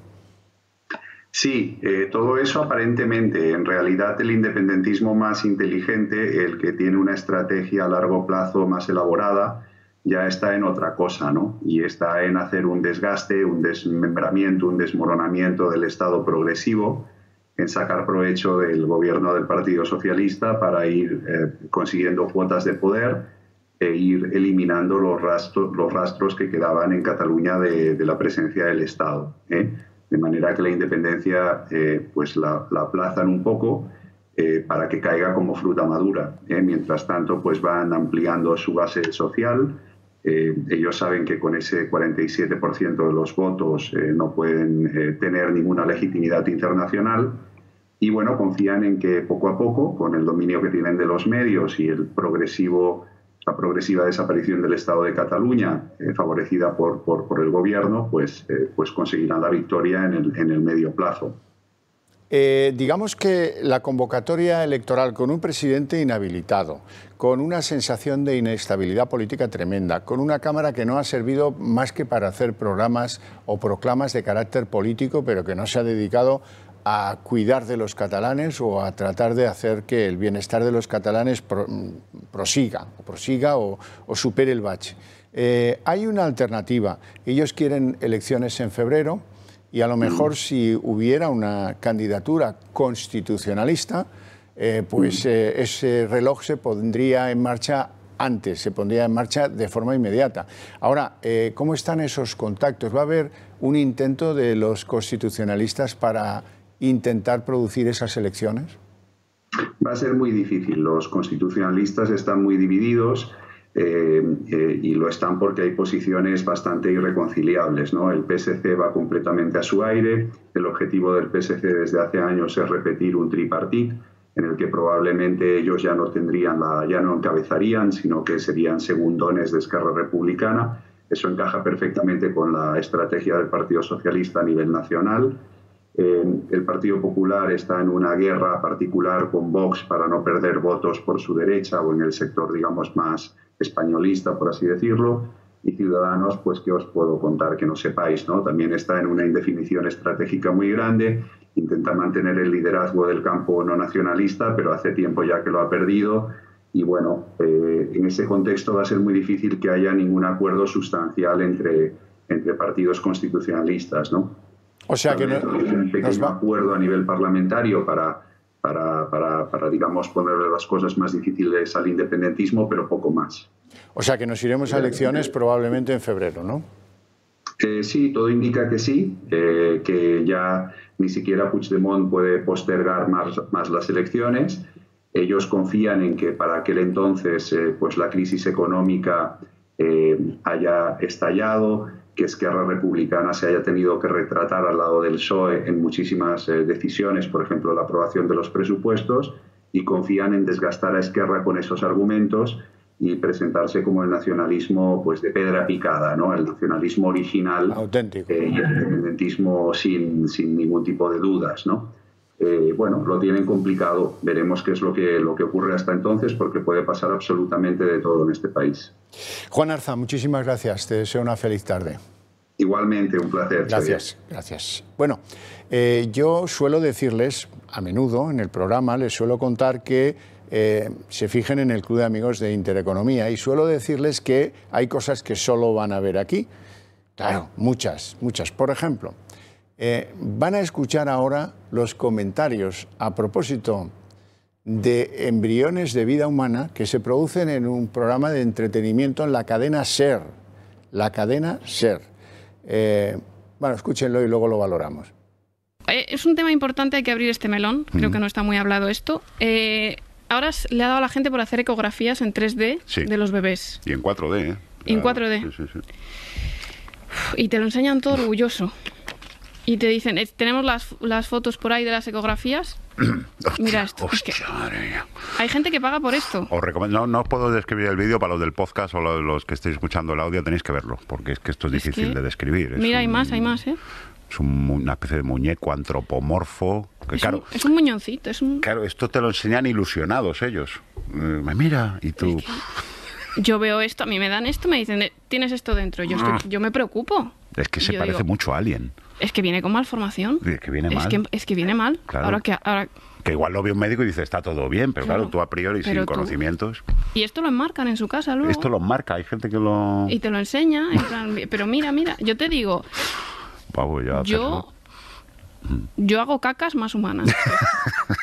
Sí, eh, todo eso aparentemente. En realidad el independentismo más inteligente, el que tiene una estrategia a largo plazo más elaborada, ya está en otra cosa, ¿no? Y está en hacer un desgaste, un desmembramiento, un desmoronamiento del Estado progresivo, en sacar provecho del gobierno del Partido Socialista para ir eh, consiguiendo cuotas de poder e ir eliminando los rastros, los rastros que quedaban en Cataluña de, la presencia del Estado. ¿eh? De manera que la independencia eh, pues la, la, aplazan un poco eh, para que caiga como fruta madura. Mientras tanto, pues van ampliando su base social. ellos saben que con ese 47% de los votos no pueden tener ninguna legitimidad internacional y bueno, confían en que poco a poco, con el dominio que tienen de los medios y el progresivo la progresiva desaparición del Estado de Cataluña, eh, favorecida por, el gobierno, pues, eh, pues la victoria en el, medio plazo. Eh, digamos que la convocatoria electoral con un presidente inhabilitado, con una sensación de inestabilidad política tremenda, con una Cámara que no ha servido más que para hacer programas o proclamas de carácter político, pero que no se ha dedicado a cuidar de los catalanes o a tratar de hacer que el bienestar de los catalanes mm, prosiga, prosiga o, supere el bache. Eh, hay una alternativa. Ellos quieren elecciones en febrero y a lo mejor mm. si hubiera una candidatura constitucionalista, eh, pues mm. eh, ese reloj se pondría en marcha antes, se pondría en marcha de forma inmediata. Ahora, ¿cómo están esos contactos? ¿Va a haber un intento de los constitucionalistas para intentar producir esas elecciones? Va a ser muy difícil. Los constitucionalistas están muy divididos. Eh, eh, y lo están porque hay posiciones bastante irreconciliables. ¿no? El PSC va completamente a su aire, el objetivo del PSC desde hace años es repetir un tripartit en el que probablemente ellos ya no tendrían ya no encabezarían, sino que serían segundones de Esquerra Republicana. Eso encaja perfectamente con la estrategia del Partido Socialista a nivel nacional. Eh, el Partido Popular está en una guerra particular con Vox para no perder votos por su derecha o en el sector, digamos, más españolista, por así decirlo. Y Ciudadanos, pues, ¿qué os puedo contar que no sepáis? ¿no? También está en una indefinición estratégica muy grande, intenta mantener el liderazgo del campo no nacionalista, pero hace tiempo ya que lo ha perdido. Y bueno, eh, en ese contexto va a ser muy difícil que haya ningún acuerdo sustancial entre, entre partidos constitucionalistas, ¿no? O sea que no, va... acuerdo a nivel parlamentario para, para, para, digamos, ponerle las cosas más difíciles al independentismo, pero poco más. O sea que nos iremos a elecciones probablemente en febrero, ¿no? Eh, sí, todo indica que sí, eh, que ya ni siquiera Puigdemont puede postergar más, más las elecciones. Ellos confían en que para aquel entonces eh, pues la crisis económica haya estallado, que Esquerra Republicana se haya tenido que retratar al lado del PSOE en muchísimas eh, decisiones, por ejemplo, la aprobación de los presupuestos, y confían en desgastar a Esquerra con esos argumentos y presentarse como el nacionalismo pues de piedra picada, ¿no? El nacionalismo original Auténtico. Eh, y el independentismo sin, sin ningún tipo de dudas, ¿no? Eh, bueno, lo tienen complicado. Veremos qué es lo que, lo que ocurre hasta entonces, porque puede pasar absolutamente de todo en este país. Juan Arza, muchísimas gracias. Te deseo una feliz tarde. Igualmente, un placer. Gracias, gracias. Bueno, eh, yo suelo decirles, a menudo en el programa, les suelo contar que eh, se fijen en el Club de Amigos de Intereconomía y suelo decirles que hay cosas que solo van a ver aquí. Claro, muchas, muchas. Por ejemplo, eh, van a escuchar ahora los comentarios a propósito de embriones de vida humana que se producen en un programa de entretenimiento en la cadena SER. La cadena SER. Eh, bueno, escúchenlo y luego lo valoramos. Eh, es un tema importante, hay que abrir este melón. Creo mm. que no está muy hablado esto. ahora le ha dado a la gente por hacer ecografías en 3D de los bebés. Y en 4D, ¿eh? En 4D. y te lo enseñan todo orgulloso. Y te dicen, tenemos las, fotos por ahí de las ecografías. Mira esto. hay gente que paga por esto. Os no, no os puedo describir el vídeo para los del podcast o los que estéis escuchando el audio, tenéis que verlo, porque es que esto es, difícil de describir. Mira, hay más, hay más, ¿eh? Es una especie de muñeco antropomorfo. es, claro, un, es un muñoncito. Es un... Claro, esto te lo enseñan ilusionados ellos. Me eh, mira y tú. yo veo esto, a mí me dan esto, me dicen, eh, tienes esto dentro. Yo, ah. yo me preocupo. Es que se parece mucho a alguien. Es que viene con mal formación. Es que viene mal. Es que, viene mal. Ahora que ahora... Que igual lo ve un médico y dice, está todo bien, pero claro, tú a priori sin conocimientos. Y esto lo enmarcan en su casa luego. Esto lo enmarca, hay gente que lo... Y te lo enseña, pero mira, mira, yo te digo... yo... Yo hago cacas más humanas.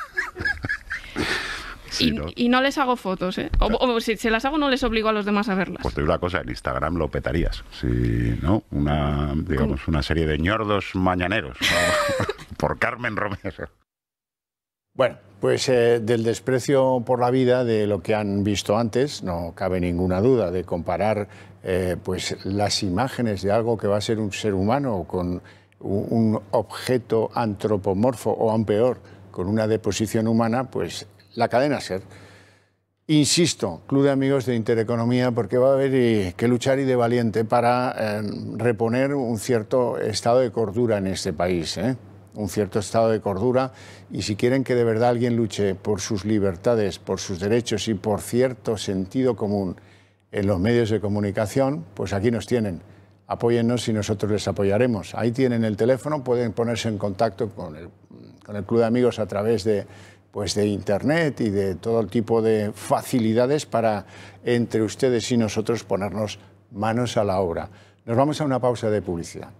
y, ¿no? les hago fotos, ¿eh? O, si se las hago, no les obligo a los demás a verlas. Pues te una cosa, en Instagram lo petarías, Si ¿no? Una, digamos, una serie de ñordos mañaneros por Carmen Romero. Bueno, pues eh, del desprecio por la vida, de lo que han visto antes, no cabe ninguna duda de comparar eh, pues las imágenes de algo que va a ser un ser humano con un objeto antropomorfo o aún peor, con una deposición humana, pues la cadena SER. Insisto, Club de Amigos de Intereconomía, porque va a haber eh, que luchar y de valiente para eh, reponer un cierto estado de cordura en este país, eh. un cierto estado de cordura. Y si quieren que de verdad alguien luche por sus libertades, por sus derechos y por cierto sentido común en los medios de comunicación, pues aquí nos tienen. Apóyennos y nosotros les apoyaremos. Ahí tienen el teléfono, pueden ponerse en contacto con el Club de Amigos a través de pues de Internet y de todo tipo de facilidades para entre ustedes y nosotros ponernos manos a la obra. Nos vamos a una pausa de publicidad.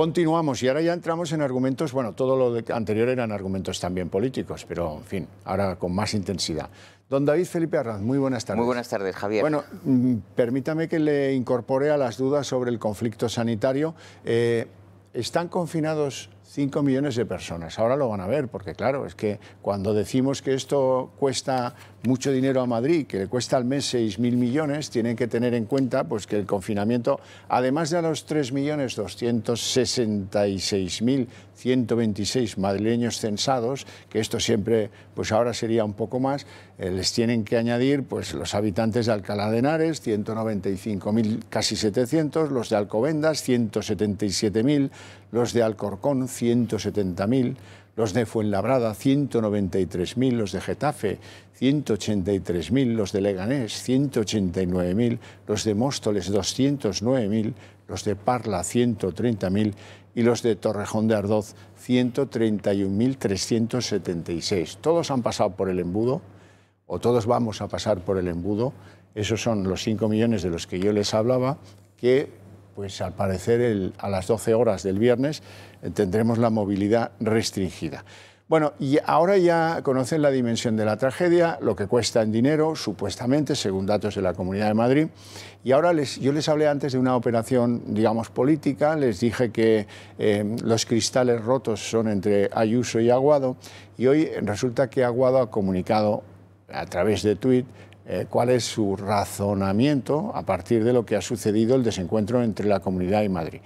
Continuamos y ahora ya entramos en argumentos, bueno, todo lo anterior eran argumentos también políticos, pero en fin, ahora con más intensidad. Don David Felipe Arranz, muy buenas tardes. Muy buenas tardes, Javier. Bueno, mm, permítame que le incorpore a las dudas sobre el conflicto sanitario. Eh, están confinados 5 millones de personas. Ahora lo van a ver, porque claro, es que cuando decimos que esto cuesta mucho dinero a Madrid, que le cuesta al mes 6.000 millones, tienen que tener en cuenta pues, que el confinamiento, además de a los 3.266.126 madrileños censados, que esto siempre, pues ahora sería un poco más, eh, les tienen que añadir pues, los habitantes de Alcalá de Henares, 195.000, casi 700, los de Alcobendas, 177.000, los de Alcorcón, 170.000, los de Fuenlabrada 193.000, los de Getafe 183.000, los de Leganés 189.000, los de Móstoles 209.000, los de Parla 130.000 y los de Torrejón de Ardoz 131.376. Todos han pasado por el embudo o todos vamos a pasar por el embudo. Esos son los 5 millones de los que yo les hablaba que pues al parecer a las 12 horas del viernes eh, tendremos la movilidad restringida. Bueno, y ahora ya conocen la dimensión de la tragedia, lo que cuesta en dinero, supuestamente, según datos de la Comunidad de Madrid. Y ahora les, yo les hablé antes de una operación, digamos, política, les dije que eh, los cristales rotos son entre Ayuso y Aguado, y hoy resulta que Aguado ha comunicado a través de Twitter eh, cuál es su razonamiento a partir de lo que ha sucedido el desencuentro entre la comunidad y Madrid.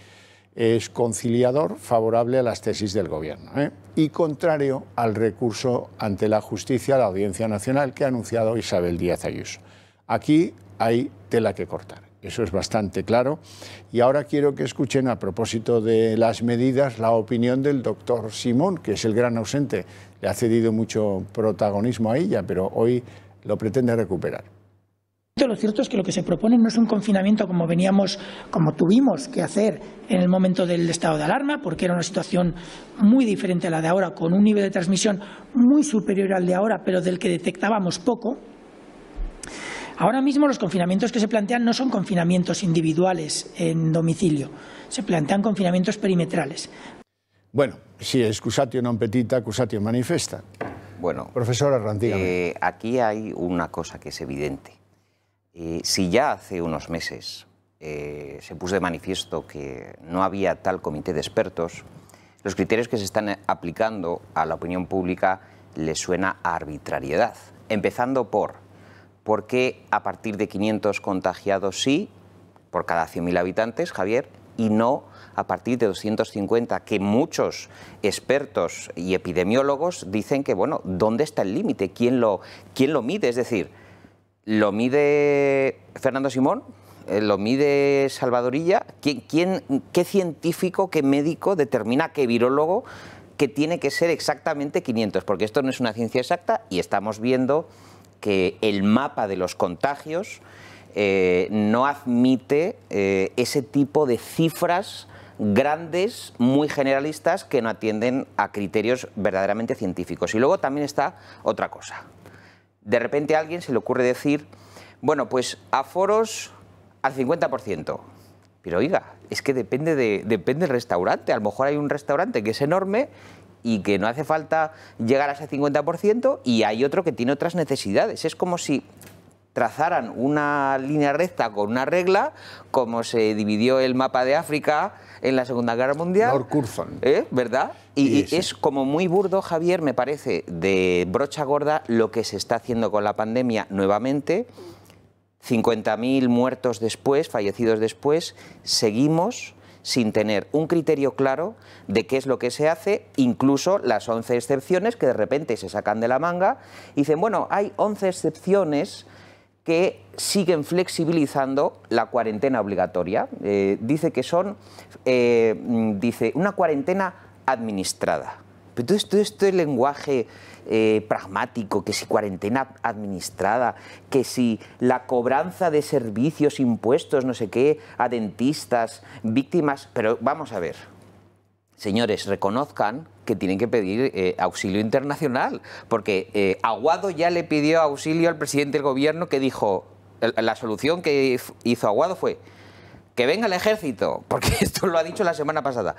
Es conciliador, favorable a las tesis del Gobierno ¿eh? y contrario al recurso ante la justicia, la Audiencia Nacional, que ha anunciado Isabel Díaz Ayuso. Aquí hay tela que cortar. Eso es bastante claro. Y ahora quiero que escuchen a propósito de las medidas la opinión del doctor Simón, que es el gran ausente. Le ha cedido mucho protagonismo a ella, pero hoy lo pretende recuperar. Lo cierto es que lo que se propone no es un confinamiento como veníamos, como tuvimos que hacer en el momento del estado de alarma, porque era una situación muy diferente a la de ahora, con un nivel de transmisión muy superior al de ahora, pero del que detectábamos poco. Ahora mismo los confinamientos que se plantean no son confinamientos individuales en domicilio, se plantean confinamientos perimetrales. Bueno, si es excusatio non petita, excusatio manifesta. Bueno, eh, aquí hay una cosa que es evidente. Eh, si ya hace unos meses eh, se puso de manifiesto que no había tal comité de expertos, los criterios que se están aplicando a la opinión pública les suena a arbitrariedad. Empezando por, ¿por qué a partir de 500 contagiados sí, por cada 100.000 habitantes, Javier, y no a partir de 250, que muchos expertos y epidemiólogos dicen que, bueno, ¿dónde está el límite? ¿Quién lo, ¿Quién lo mide? Es decir, ¿lo mide Fernando Simón? Eh, ¿Lo mide Salvadorilla? ¿Quién, quién, ¿Qué científico, qué médico determina qué virólogo que tiene que ser exactamente 500? Porque esto no es una ciencia exacta y estamos viendo que el mapa de los contagios eh, no admite eh, ese tipo de cifras grandes, muy generalistas, que no atienden a criterios verdaderamente científicos. Y luego también está otra cosa. De repente a alguien se le ocurre decir, bueno, pues aforos al 50%. Pero oiga, es que depende, de, depende del restaurante. A lo mejor hay un restaurante que es enorme y que no hace falta llegar a ese 50% y hay otro que tiene otras necesidades. Es como si trazaran una línea recta con una regla, como se dividió el mapa de África en la Segunda Guerra Mundial. Lord Curzon. ¿Eh? ¿Verdad? Y, y, es como muy burdo, Javier, me parece, de brocha gorda lo que se está haciendo con la pandemia nuevamente. 50.000 muertos después, fallecidos después, seguimos sin tener un criterio claro de qué es lo que se hace, incluso las 11 excepciones que de repente se sacan de la manga y dicen, bueno, hay 11 excepciones que siguen flexibilizando la cuarentena obligatoria. Eh, dice que son eh, mm, dice, una cuarentena administrada. Pero todo, esto es este lenguaje eh, pragmático, que si cuarentena administrada, que si la cobranza de servicios, impuestos, no sé qué, a dentistas, víctimas, pero vamos a ver, señores, reconozcan que tienen que pedir eh, auxilio internacional, porque eh, Aguado ya le pidió auxilio al presidente del gobierno que dijo, la solución que hizo Aguado fue que venga el ejército, porque esto lo ha dicho la semana pasada.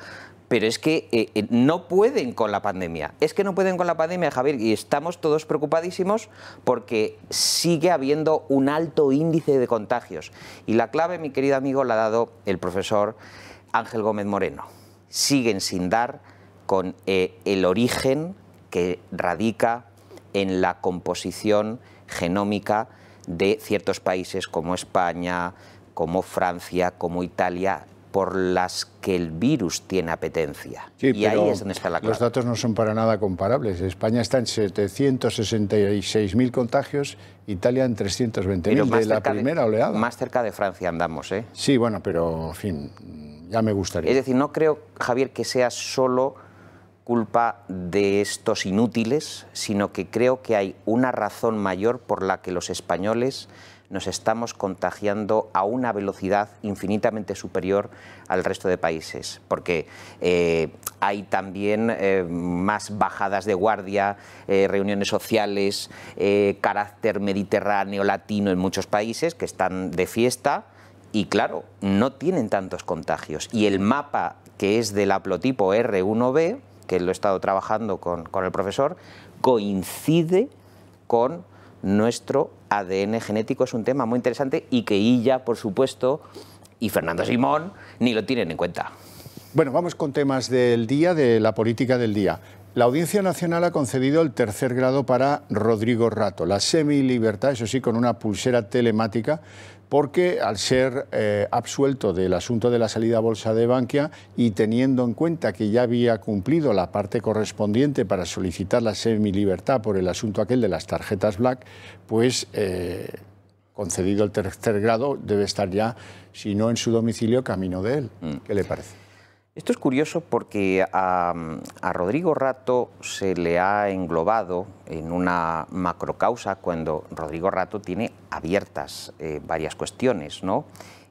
Pero es que eh, no pueden con la pandemia, es que no pueden con la pandemia, Javier, y estamos todos preocupadísimos porque sigue habiendo un alto índice de contagios. Y la clave, mi querido amigo, la ha dado el profesor Ángel Gómez Moreno siguen sin dar con eh, el origen que radica en la composición genómica de ciertos países como España, como Francia, como Italia, por las que el virus tiene apetencia. y ahí es donde está la Los datos no son para nada comparables. España está en 766.000 contagios, Italia en 320.000 de la primera oleada. Más cerca de Francia andamos, ¿eh? Sí, bueno, pero, en fin me gustaría. Es decir, no creo, Javier, que sea solo culpa de estos inútiles, sino que creo que hay una razón mayor por la que los españoles nos estamos contagiando a una velocidad infinitamente superior al resto de países, porque eh, hay también eh, más bajadas de guardia, eh, reuniones sociales, carácter mediterráneo, latino en muchos países que están de fiesta y claro, no tienen tantos contagios. Y el mapa que es del haplotipo R1b, que lo he estado trabajando con, el profesor, coincide con nuestro ADN genético. Es un tema muy interesante y que Illa, por supuesto, y Fernando Simón ni lo tienen en cuenta. Bueno, vamos con temas del día, de la política del día. La Audiencia Nacional ha concedido el tercer grado para Rodrigo Rato, la libertad, eso sí, con una pulsera telemática porque al ser eh, absuelto del asunto de la salida bolsa de Bankia y teniendo en cuenta que ya había cumplido la parte correspondiente para solicitar la libertad por el asunto aquel de las tarjetas Black, pues eh, concedido el tercer grado debe estar ya, si no en su domicilio, camino de él. Mm. ¿Qué le parece? Esto es curioso porque a, Rodrigo Rato se le ha englobado en una macrocausa cuando Rodrigo Rato tiene abiertas eh, varias cuestiones. ¿no?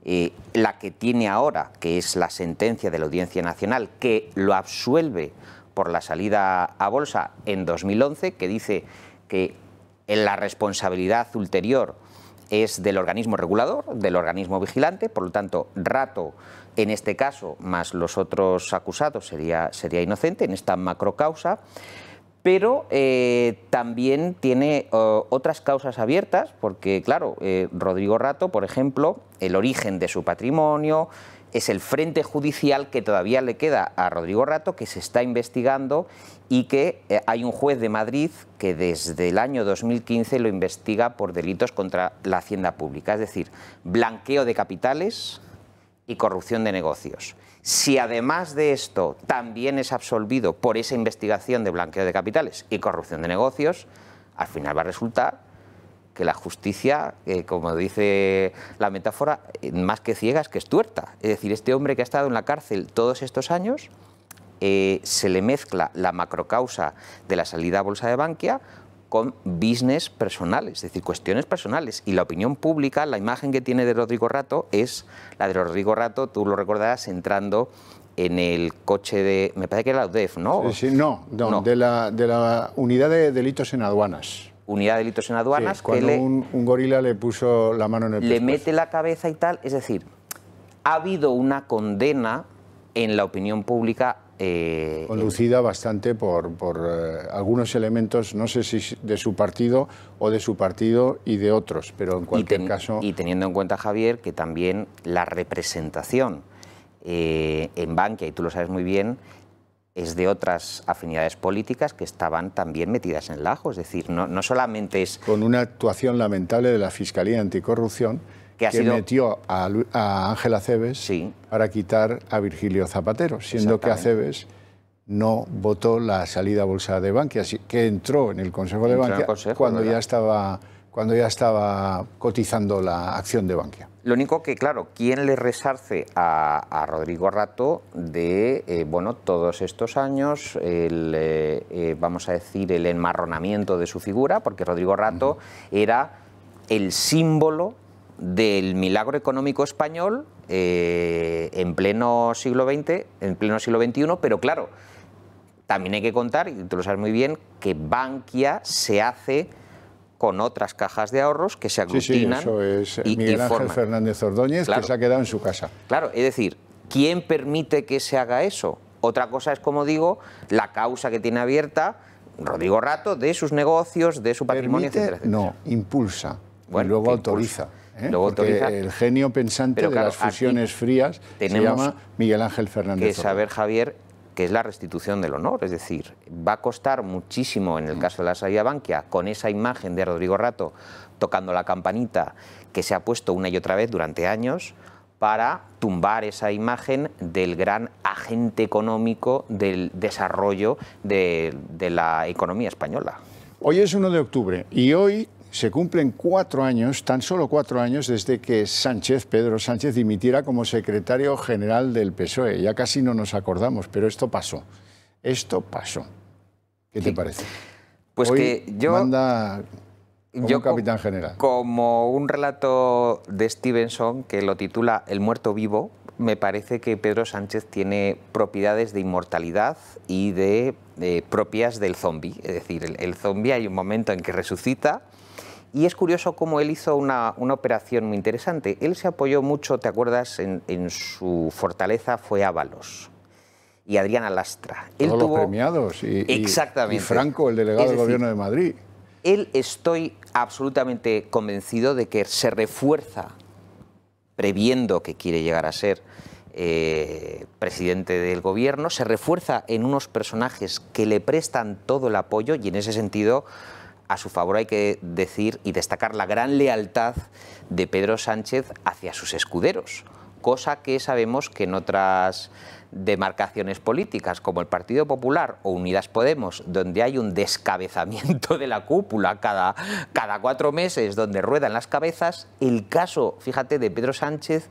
Eh, la que tiene ahora, que es la sentencia de la Audiencia Nacional, que lo absuelve por la salida a bolsa en 2011, que dice que en la responsabilidad ulterior es del organismo regulador, del organismo vigilante, por lo tanto, rato en este caso, más los otros acusados, sería, sería inocente en esta macrocausa pero eh, también tiene eh, otras causas abiertas, porque claro, eh, Rodrigo Rato, por ejemplo, el origen de su patrimonio es el frente judicial que todavía le queda a Rodrigo Rato, que se está investigando y que eh, hay un juez de Madrid que desde el año 2015 lo investiga por delitos contra la hacienda pública, es decir, blanqueo de capitales y corrupción de negocios. Si además de esto también es absolvido por esa investigación de blanqueo de capitales y corrupción de negocios, al final va a resultar que la justicia, eh, como dice la metáfora, eh, más que ciega es que es tuerta. Es decir, este hombre que ha estado en la cárcel todos estos años, eh, se le mezcla la macrocausa de la salida a bolsa de Bankia con business personales, es decir, cuestiones personales. Y la opinión pública, la imagen que tiene de Rodrigo Rato es la de Rodrigo Rato, tú lo recordarás, entrando en el coche de... Me parece que era la UDEF, ¿no? Sí, no, De, la, unidad de delitos en aduanas unidad de delitos en aduanas. que un, gorila le puso la mano en el Le mete la cabeza y tal. Es decir, ha habido una condena en la opinión pública eh, conducida bastante por, eh, algunos elementos, no sé si de su partido o de su partido y de otros, pero en cualquier caso. Y teniendo en cuenta, Javier, que también la representación eh, en Bankia, y tú lo sabes muy bien, es de otras afinidades políticas que estaban también metidas en el ajo. Es decir, no, no solamente es. Con una actuación lamentable de la Fiscalía Anticorrupción que, metió a, Ángel Aceves para quitar a Virgilio Zapatero, siendo que Aceves no votó la salida bolsa de Bankia, que entró en el Consejo de Bankia cuando, ya estaba, cuando ya estaba cotizando la acción de Bankia. Lo único que, claro, ¿quién le resarce a, Rodrigo Rato de eh, bueno, todos estos años, el, eh, eh, vamos a decir, el enmarronamiento de su figura? Porque Rodrigo Rato era el símbolo del milagro económico español eh, en pleno siglo XX, en pleno siglo XXI, pero claro, también hay que contar, y tú lo sabes muy bien, que Bankia se hace con otras cajas de ahorros que se aglutinan. Sí, sí, eso es Miguel Ángel Fernández Ordóñez, que se ha quedado en su casa. Claro, es decir, ¿quién permite que se haga eso? Otra cosa es, como digo, la causa que tiene abierta Rodrigo Rato de sus negocios, de su patrimonio, etcétera, No, impulsa. y luego autoriza. ¿eh? El genio pensante de las fusiones frías se llama Miguel Ángel Fernández. Que saber, Javier, que es la restitución del honor. Es decir, va a costar muchísimo en el mm. caso de la salida Bankia, con esa imagen de Rodrigo Rato tocando la campanita que se ha puesto una y otra vez durante años para tumbar esa imagen del gran agente económico del desarrollo de, de la economía española. Hoy es 1 de octubre y hoy se cumplen cuatro años, tan solo cuatro años, desde que Sánchez, Pedro Sánchez, dimitiera como secretario general del PSOE. Ya casi no nos acordamos, pero esto pasó. Esto pasó. ¿Qué te parece? Pues yo... Manda como capitán general. Como un relato de Stevenson que lo titula El muerto vivo, me parece que Pedro Sánchez tiene propiedades de inmortalidad y de, eh, propias del zombie. Es decir, el, el zombi hay un momento en que resucita y es curioso cómo él hizo una, operación muy interesante. Él se apoyó mucho, ¿te acuerdas? En, su fortaleza fue Ábalos y Adriana Lastra. Él tuvo... los premiados y, Franco, el delegado del Gobierno de Madrid. Él estoy absolutamente convencido de que se refuerza, previendo que quiere llegar a ser eh, presidente del gobierno, se refuerza en unos personajes que le prestan todo el apoyo y en ese sentido a su favor hay que decir y destacar la gran lealtad de Pedro Sánchez hacia sus escuderos, cosa que sabemos que en otras demarcaciones políticas como el Partido Popular o Unidas Podemos, donde hay un descabezamiento de la cúpula cada, cada cuatro meses, donde ruedan las cabezas, el caso, fíjate, de Pedro Sánchez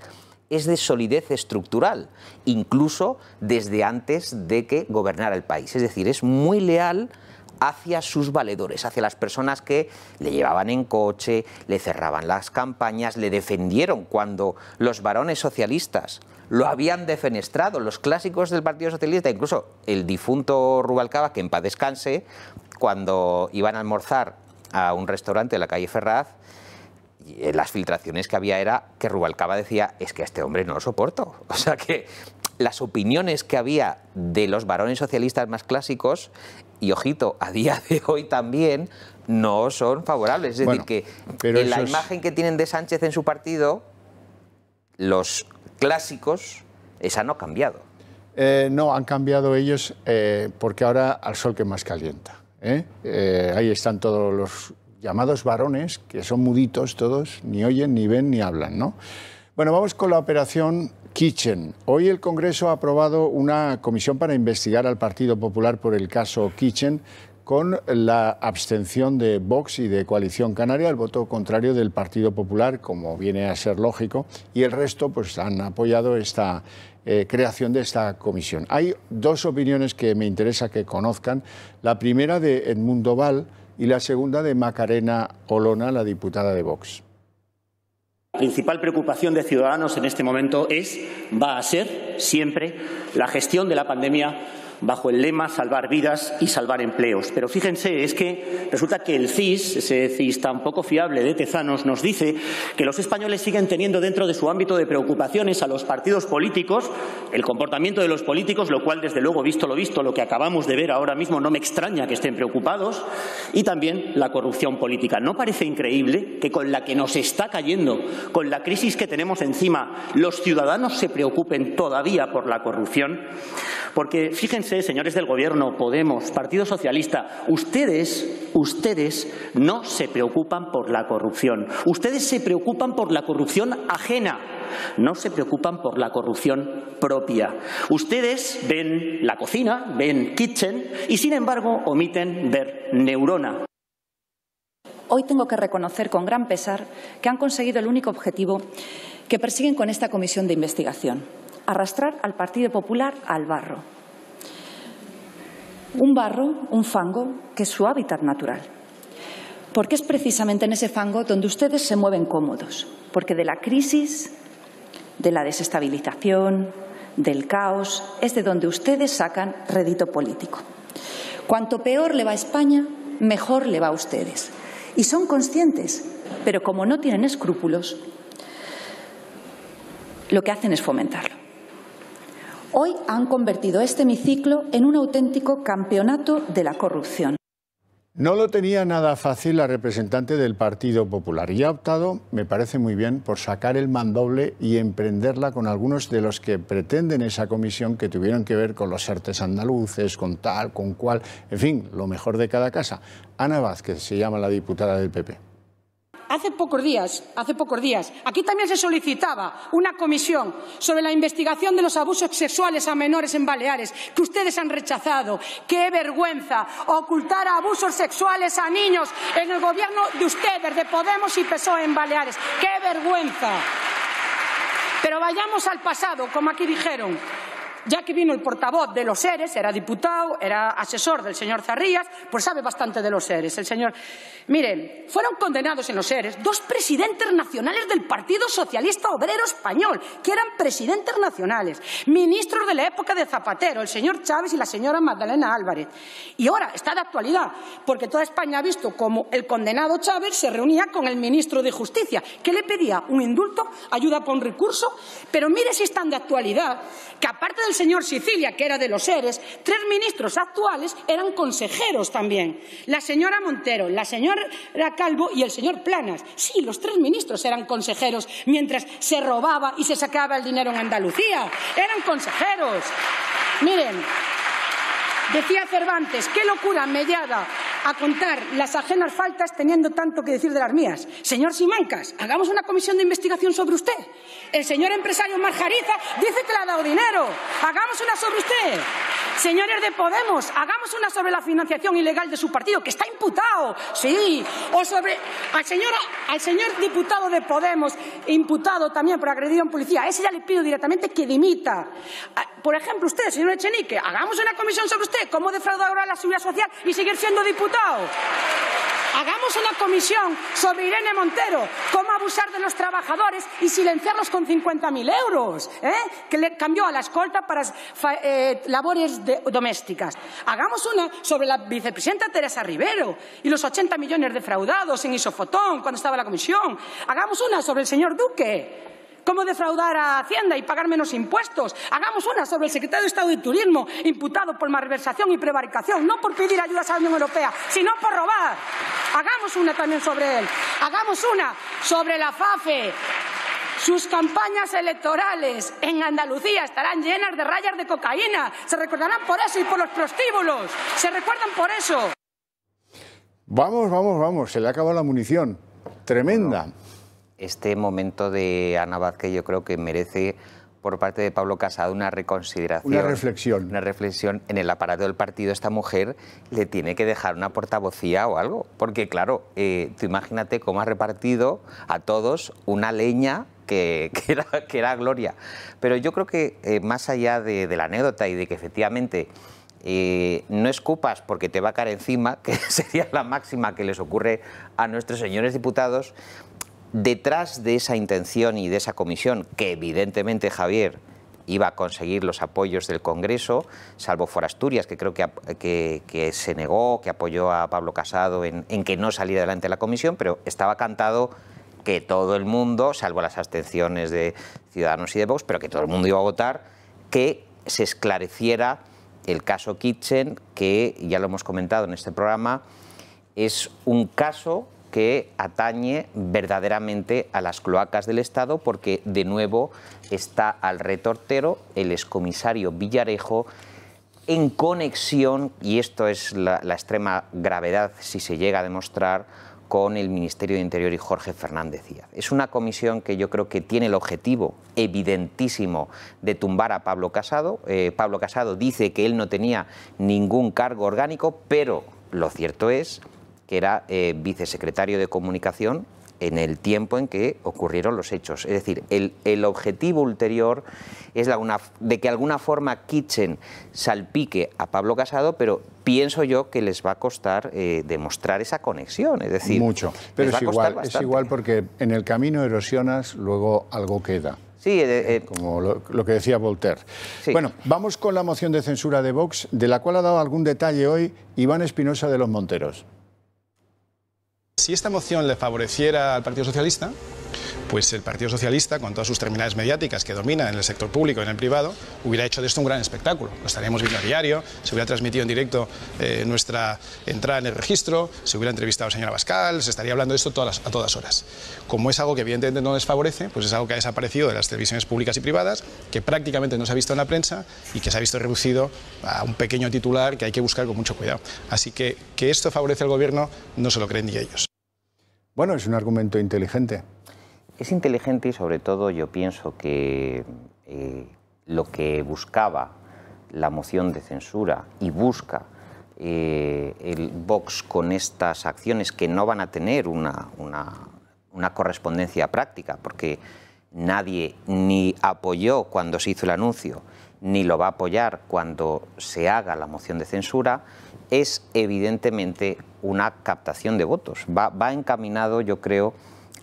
es de solidez estructural, incluso desde antes de que gobernara el país. Es decir, es muy leal hacia sus valedores, hacia las personas que le llevaban en coche, le cerraban las campañas, le defendieron cuando los varones socialistas lo habían defenestrado, los clásicos del Partido Socialista, incluso el difunto Rubalcaba, que en paz descanse, cuando iban a almorzar a un restaurante de la calle Ferraz, las filtraciones que había era que Rubalcaba decía, es que a este hombre no lo soporto. O sea que las opiniones que había de los varones socialistas más clásicos y ojito, a día de hoy también, no son favorables. Es decir, que en la imagen que tienen de Sánchez en su partido, los clásicos, esa no ha cambiado. Eh, no, han cambiado ellos eh, porque ahora al sol que más calienta. ¿eh? ahí están todos los llamados varones, que son muditos todos, ni oyen, ni ven, ni hablan. ¿no? Bueno, vamos con la operación Kitchen. Hoy el Congreso ha aprobado una comisión para investigar al Partido Popular por el caso Kitchen con la abstención de Vox y de Coalición Canaria, el voto contrario del Partido Popular, como viene a ser lógico, y el resto pues, han apoyado esta eh, creación de esta comisión. Hay dos opiniones que me interesa que conozcan. La primera de Edmundo Val y la segunda de Macarena Olona, la diputada de Vox. La principal preocupación de Ciudadanos en este momento es, va a ser siempre, la gestión de la pandemia bajo el lema salvar vidas y salvar empleos. Pero fíjense, es que resulta que el CIS, ese CIS tan poco fiable de Tezanos, nos dice que los españoles siguen teniendo dentro de su ámbito de preocupaciones a los partidos políticos, el comportamiento de los políticos, lo cual desde luego, visto lo visto, lo que acabamos de ver ahora mismo, no me extraña que estén preocupados, y también la corrupción política. ¿No parece increíble que con la que nos está cayendo, con la crisis que tenemos encima, los ciudadanos se preocupen todavía por la corrupción? Porque fíjense, señores del Gobierno, Podemos, Partido Socialista, ustedes, ustedes no se preocupan por la corrupción. Ustedes se preocupan por la corrupción ajena. No se preocupan por la corrupción propia. Ustedes ven la cocina, ven kitchen y, sin embargo, omiten ver neurona hoy tengo que reconocer con gran pesar que han conseguido el único objetivo que persiguen con esta comisión de investigación arrastrar al Partido Popular al barro. Un barro, un fango, que es su hábitat natural. Porque es precisamente en ese fango donde ustedes se mueven cómodos. Porque de la crisis, de la desestabilización, del caos, es de donde ustedes sacan rédito político. Cuanto peor le va a España, mejor le va a ustedes. Y son conscientes, pero como no tienen escrúpulos, lo que hacen es fomentarlo. Hoy han convertido este hemiciclo en un auténtico campeonato de la corrupción. No lo tenía nada fácil la representante del Partido Popular y ha optado, me parece muy bien, por sacar el mandoble y emprenderla con algunos de los que pretenden esa comisión que tuvieron que ver con los artes andaluces, con tal, con cual, en fin, lo mejor de cada casa. Ana Vázquez se llama la diputada del PP. Hace pocos días, hace pocos días, aquí también se solicitaba una comisión sobre la investigación de los abusos sexuales a menores en Baleares, que ustedes han rechazado. ¡Qué vergüenza! Ocultar abusos sexuales a niños en el gobierno de ustedes, de Podemos y PSOE en Baleares. ¡Qué vergüenza! Pero vayamos al pasado, como aquí dijeron ya que vino el portavoz de los ERES, era diputado, era asesor del señor Zarrías, pues sabe bastante de los ERES. El señor... Miren, fueron condenados en los ERES dos presidentes nacionales del Partido Socialista Obrero Español, que eran presidentes nacionales, ministros de la época de Zapatero, el señor Chávez y la señora Magdalena Álvarez. Y ahora está de actualidad, porque toda España ha visto cómo el condenado Chávez se reunía con el ministro de Justicia, que le pedía un indulto, ayuda por un recurso, pero mire si están de actualidad que aparte del señor Sicilia, que era de los seres, tres ministros actuales eran consejeros también. La señora Montero, la señora Calvo y el señor Planas. Sí, los tres ministros eran consejeros mientras se robaba y se sacaba el dinero en Andalucía. Eran consejeros. Miren, decía Cervantes, qué locura mellada a contar las ajenas faltas teniendo tanto que decir de las mías. Señor Simancas, hagamos una comisión de investigación sobre usted. El señor empresario Marjariza dice que le ha dado dinero. Hagamos una sobre usted. Señores de Podemos, hagamos una sobre la financiación ilegal de su partido, que está imputado. Sí. O sobre al, señor diputado de Podemos, imputado también por agredir a un policía. A ese ya le pido directamente que dimita. Ah, por ejemplo, usted, señor Echenique, hagamos una comisión sobre usted, cómo defraudar ahora la seguridad social y seguir siendo diputado. preguntado. Hagamos una comisión sobre Irene Montero, cómo abusar de los trabajadores y silenciarlos con 50.000 euros, ¿eh? que le cambió a la escolta para eh, labores de, domésticas. Hagamos una sobre la vicepresidenta Teresa Rivero y los 80 millones defraudados en Isofotón cuando estaba la comisión. Hagamos una sobre el señor Duque ¿Cómo defraudar a Hacienda y pagar menos impuestos? Hagamos una sobre el secretario de Estado de Turismo, imputado por malversación y prevaricación, no por pedir ayudas a la Unión Europea, sino por robar. Hagamos una también sobre él. Hagamos una sobre la FAFE. Sus campañas electorales en Andalucía estarán llenas de rayas de cocaína. Se recordarán por eso y por los prostíbulos. Se recuerdan por eso. Vamos, vamos, vamos. Se le ha acabado la munición. Tremenda este momento de Ana Vázquez yo creo que merece por parte de Pablo Casado una reconsideración. Una reflexión. Una reflexión en el aparato del partido. Esta mujer le tiene que dejar una portavocía o algo. Porque, claro, eh, tú imagínate cómo ha repartido a todos una leña que, era, gloria. Pero yo creo que eh, más allá de, la anécdota y de que efectivamente... Eh, no escupas porque te va a caer encima, que sería la máxima que les ocurre a nuestros señores diputados, Detrás de esa intención y de esa comisión, que evidentemente Javier iba a conseguir los apoyos del Congreso, salvo Forasturias, que creo que, se negó, que apoyó a Pablo Casado en, que no saliera adelante la comisión, pero estaba cantado que todo el mundo, salvo las abstenciones de Ciudadanos y de Vox, pero que todo el mundo iba a votar, que se esclareciera el caso Kitchen, que ya lo hemos comentado en este programa, es un caso que atañe verdaderamente a las cloacas del Estado, porque de nuevo está al retortero el excomisario Villarejo en conexión, y esto es la, extrema gravedad si se llega a demostrar, con el Ministerio de Interior y Jorge Fernández Díaz. Es una comisión que yo creo que tiene el objetivo evidentísimo de tumbar a Pablo Casado. Eh, Pablo Casado dice que él no tenía ningún cargo orgánico, pero lo cierto es que era eh, vicesecretario de Comunicación en el tiempo en que ocurrieron los hechos. Es decir, el, objetivo ulterior es la de que alguna forma Kitchen salpique a Pablo Casado, pero pienso yo que les va a costar eh, demostrar esa conexión. Es decir, mucho. Pero es igual, porque en el camino erosionas, luego algo queda. Sí, eh, como lo, que decía Voltaire. Bueno, vamos con la moción de censura de Vox, de la cual ha dado algún detalle hoy Iván Espinosa de los Monteros. Si esta moción le favoreciera al Partido Socialista, pues el Partido Socialista, con todas sus terminales mediáticas que dominan en el sector público y en el privado, hubiera hecho de esto un gran espectáculo. Lo estaríamos viendo a diario, se hubiera transmitido en directo eh, nuestra entrada en el registro, se hubiera entrevistado a la señora Bascal, se estaría hablando de esto a todas horas. Como es algo que evidentemente no les favorece, pues es algo que ha desaparecido de las televisiones públicas y privadas, que prácticamente no se ha visto en la prensa y que se ha visto reducido a un pequeño titular que hay que buscar con mucho cuidado. Así que que esto favorece al gobierno no se lo creen ni ellos. Bueno, es un argumento inteligente. Es inteligente y sobre todo yo pienso que eh, lo que buscaba la moción de censura y busca eh, el Vox con estas acciones que no van a tener una, una, correspondencia práctica, porque nadie ni apoyó cuando se hizo el anuncio, ni lo va a apoyar cuando se haga la moción de censura, es evidentemente una captación de votos. va encaminado, yo creo,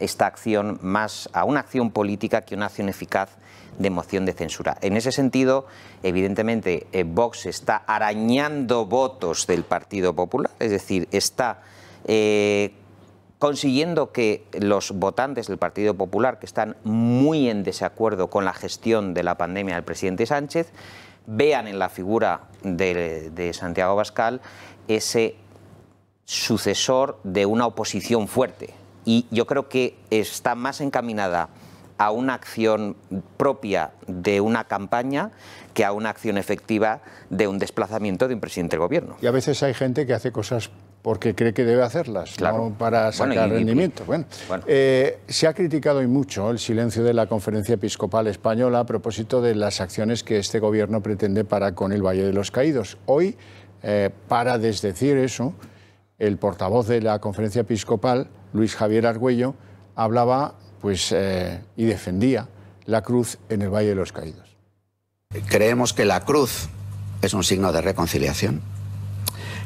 esta acción más a una acción política que una acción eficaz de moción de censura. En ese sentido, evidentemente, eh, Vox está arañando votos del Partido Popular, es decir, está eh, consiguiendo que los votantes del Partido Popular, que están muy en desacuerdo con la gestión de la pandemia del presidente Sánchez, vean en la figura de, de Santiago Bascal ese sucesor de una oposición fuerte, y yo creo que está más encaminada a una acción propia de una campaña que a una acción efectiva de un desplazamiento de un presidente del gobierno. Y a veces hay gente que hace cosas porque cree que debe hacerlas, no para sacar rendimiento. Eh, se ha criticado y mucho el silencio de la Conferencia Episcopal Española a propósito de las acciones que este gobierno pretende para con el Valle de los Caídos. Hoy, eh, para desdecir eso, el portavoz de la Conferencia Episcopal Luis Javier Argüello, hablaba pues, eh, y defendía la cruz en el Valle de los Caídos. Creemos que la cruz es un signo de reconciliación,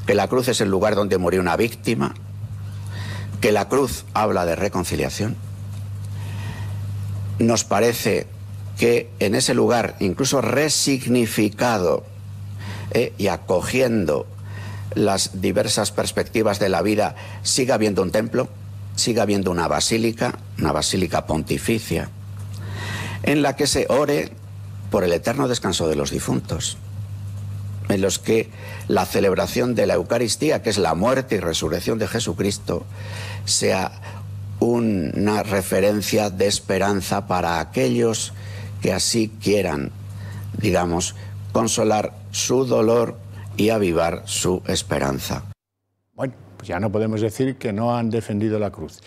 que la cruz es el lugar donde murió una víctima, que la cruz habla de reconciliación. Nos parece que en ese lugar, incluso resignificado eh, y acogiendo las diversas perspectivas de la vida, siga habiendo un templo Siga habiendo una basílica, una basílica pontificia, en la que se ore por el eterno descanso de los difuntos, en los que la celebración de la Eucaristía, que es la muerte y resurrección de Jesucristo, sea una referencia de esperanza para aquellos que así quieran, digamos, consolar su dolor y avivar su esperanza. Pues ya no podemos decir que no han defendido la cruz.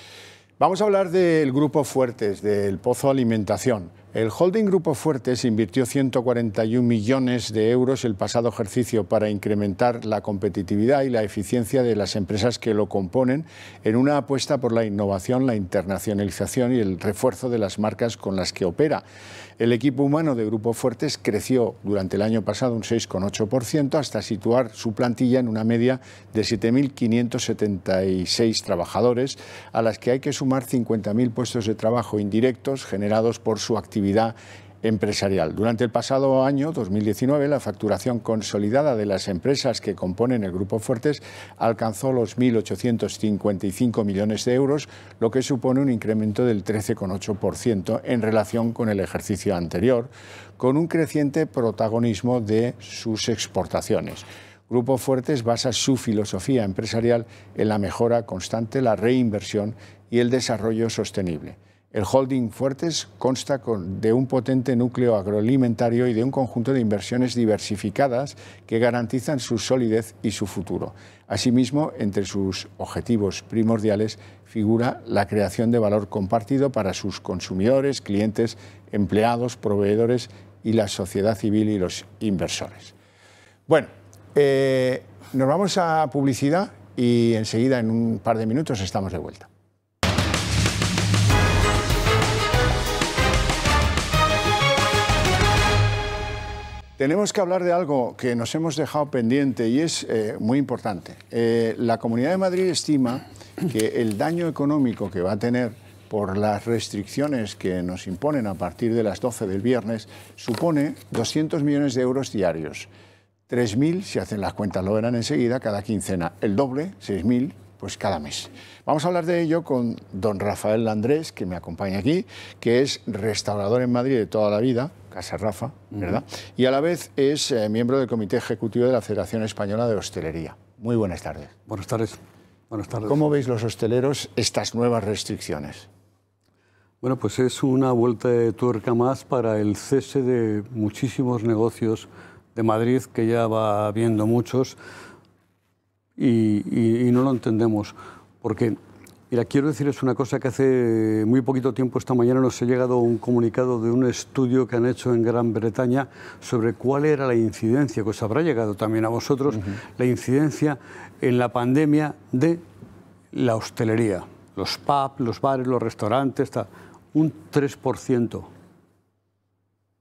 Vamos a hablar del Grupo Fuertes, del Pozo Alimentación. El holding Grupo Fuertes invirtió 141 millones de euros el pasado ejercicio para incrementar la competitividad y la eficiencia de las empresas que lo componen en una apuesta por la innovación, la internacionalización y el refuerzo de las marcas con las que opera. El equipo humano de Grupo Fuertes creció durante el año pasado un 6,8% hasta situar su plantilla en una media de 7.576 trabajadores, a las que hay que sumar 50.000 puestos de trabajo indirectos generados por su actividad empresarial. Durante el pasado año 2019, la facturación consolidada de las empresas que componen el Grupo Fuertes alcanzó los 1.855 millones de euros, lo que supone un incremento del 13,8% en relación con el ejercicio anterior, con un creciente protagonismo de sus exportaciones. Grupo Fuertes basa su filosofía empresarial en la mejora constante, la reinversión y el desarrollo sostenible. El holding Fuertes consta de un potente núcleo agroalimentario y de un conjunto de inversiones diversificadas que garantizan su solidez y su futuro. Asimismo, entre sus objetivos primordiales figura la creación de valor compartido para sus consumidores, clientes, empleados, proveedores y la sociedad civil y los inversores. Bueno, eh, nos vamos a publicidad y enseguida en un par de minutos estamos de vuelta. Tenemos que hablar de algo que nos hemos dejado pendiente y es eh, muy importante. Eh, la Comunidad de Madrid estima que el daño económico que va a tener por las restricciones que nos imponen a partir de las 12 del viernes supone 200 millones de euros diarios. 3.000, si hacen las cuentas lo verán enseguida, cada quincena. El doble, 6.000 pues cada mes. Vamos a hablar de ello con don Rafael Landrés, que me acompaña aquí, que es restaurador en Madrid de toda la vida, Casa Rafa, ¿verdad? Y a la vez es eh, miembro del Comité Ejecutivo de la Federación Española de Hostelería. Muy buenas tardes. Buenas tardes. Buenas tardes. ¿Cómo veis los hosteleros estas nuevas restricciones? Bueno, pues es una vuelta de tuerca más para el cese de muchísimos negocios de Madrid, que ya va viendo muchos, y, no lo entendemos. Porque, mira, quiero decir, es una cosa que hace muy poquito tiempo, esta mañana nos ha llegado un comunicado de un estudio que han hecho en Gran Bretaña sobre cuál era la incidencia, que os habrá llegado también a vosotros, la incidencia en la pandemia de la hostelería, los pubs, los bares, los restaurantes, está un 3%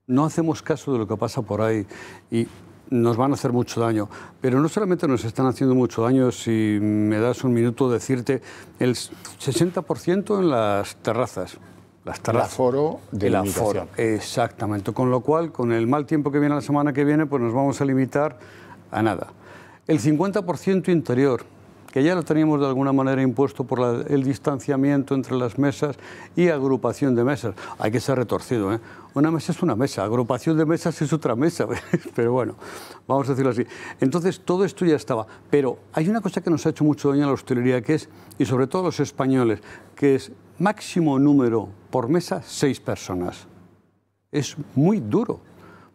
no hacemos caso de lo que pasa por ahí. Y nos van a hacer mucho daño. Pero no solamente nos están haciendo mucho daño, si me das un minuto decirte, el 60% en las terrazas. Las terrazas. El aforo de la aforo. Exactamente. Con lo cual, con el mal tiempo que viene la semana que viene, pues nos vamos a limitar a nada. El 50% interior, que ya lo teníamos de alguna manera impuesto por el distanciamiento entre las mesas y agrupación de mesas. Hay que ser retorcido, ¿eh? Una mesa es una mesa, agrupación de mesas es otra mesa, pero bueno, vamos a decirlo así. Entonces, todo esto ya estaba, pero hay una cosa que nos ha hecho mucho daño a la hostelería, que es, y sobre todo a los españoles, que es máximo número por mesa, seis personas. Es muy duro,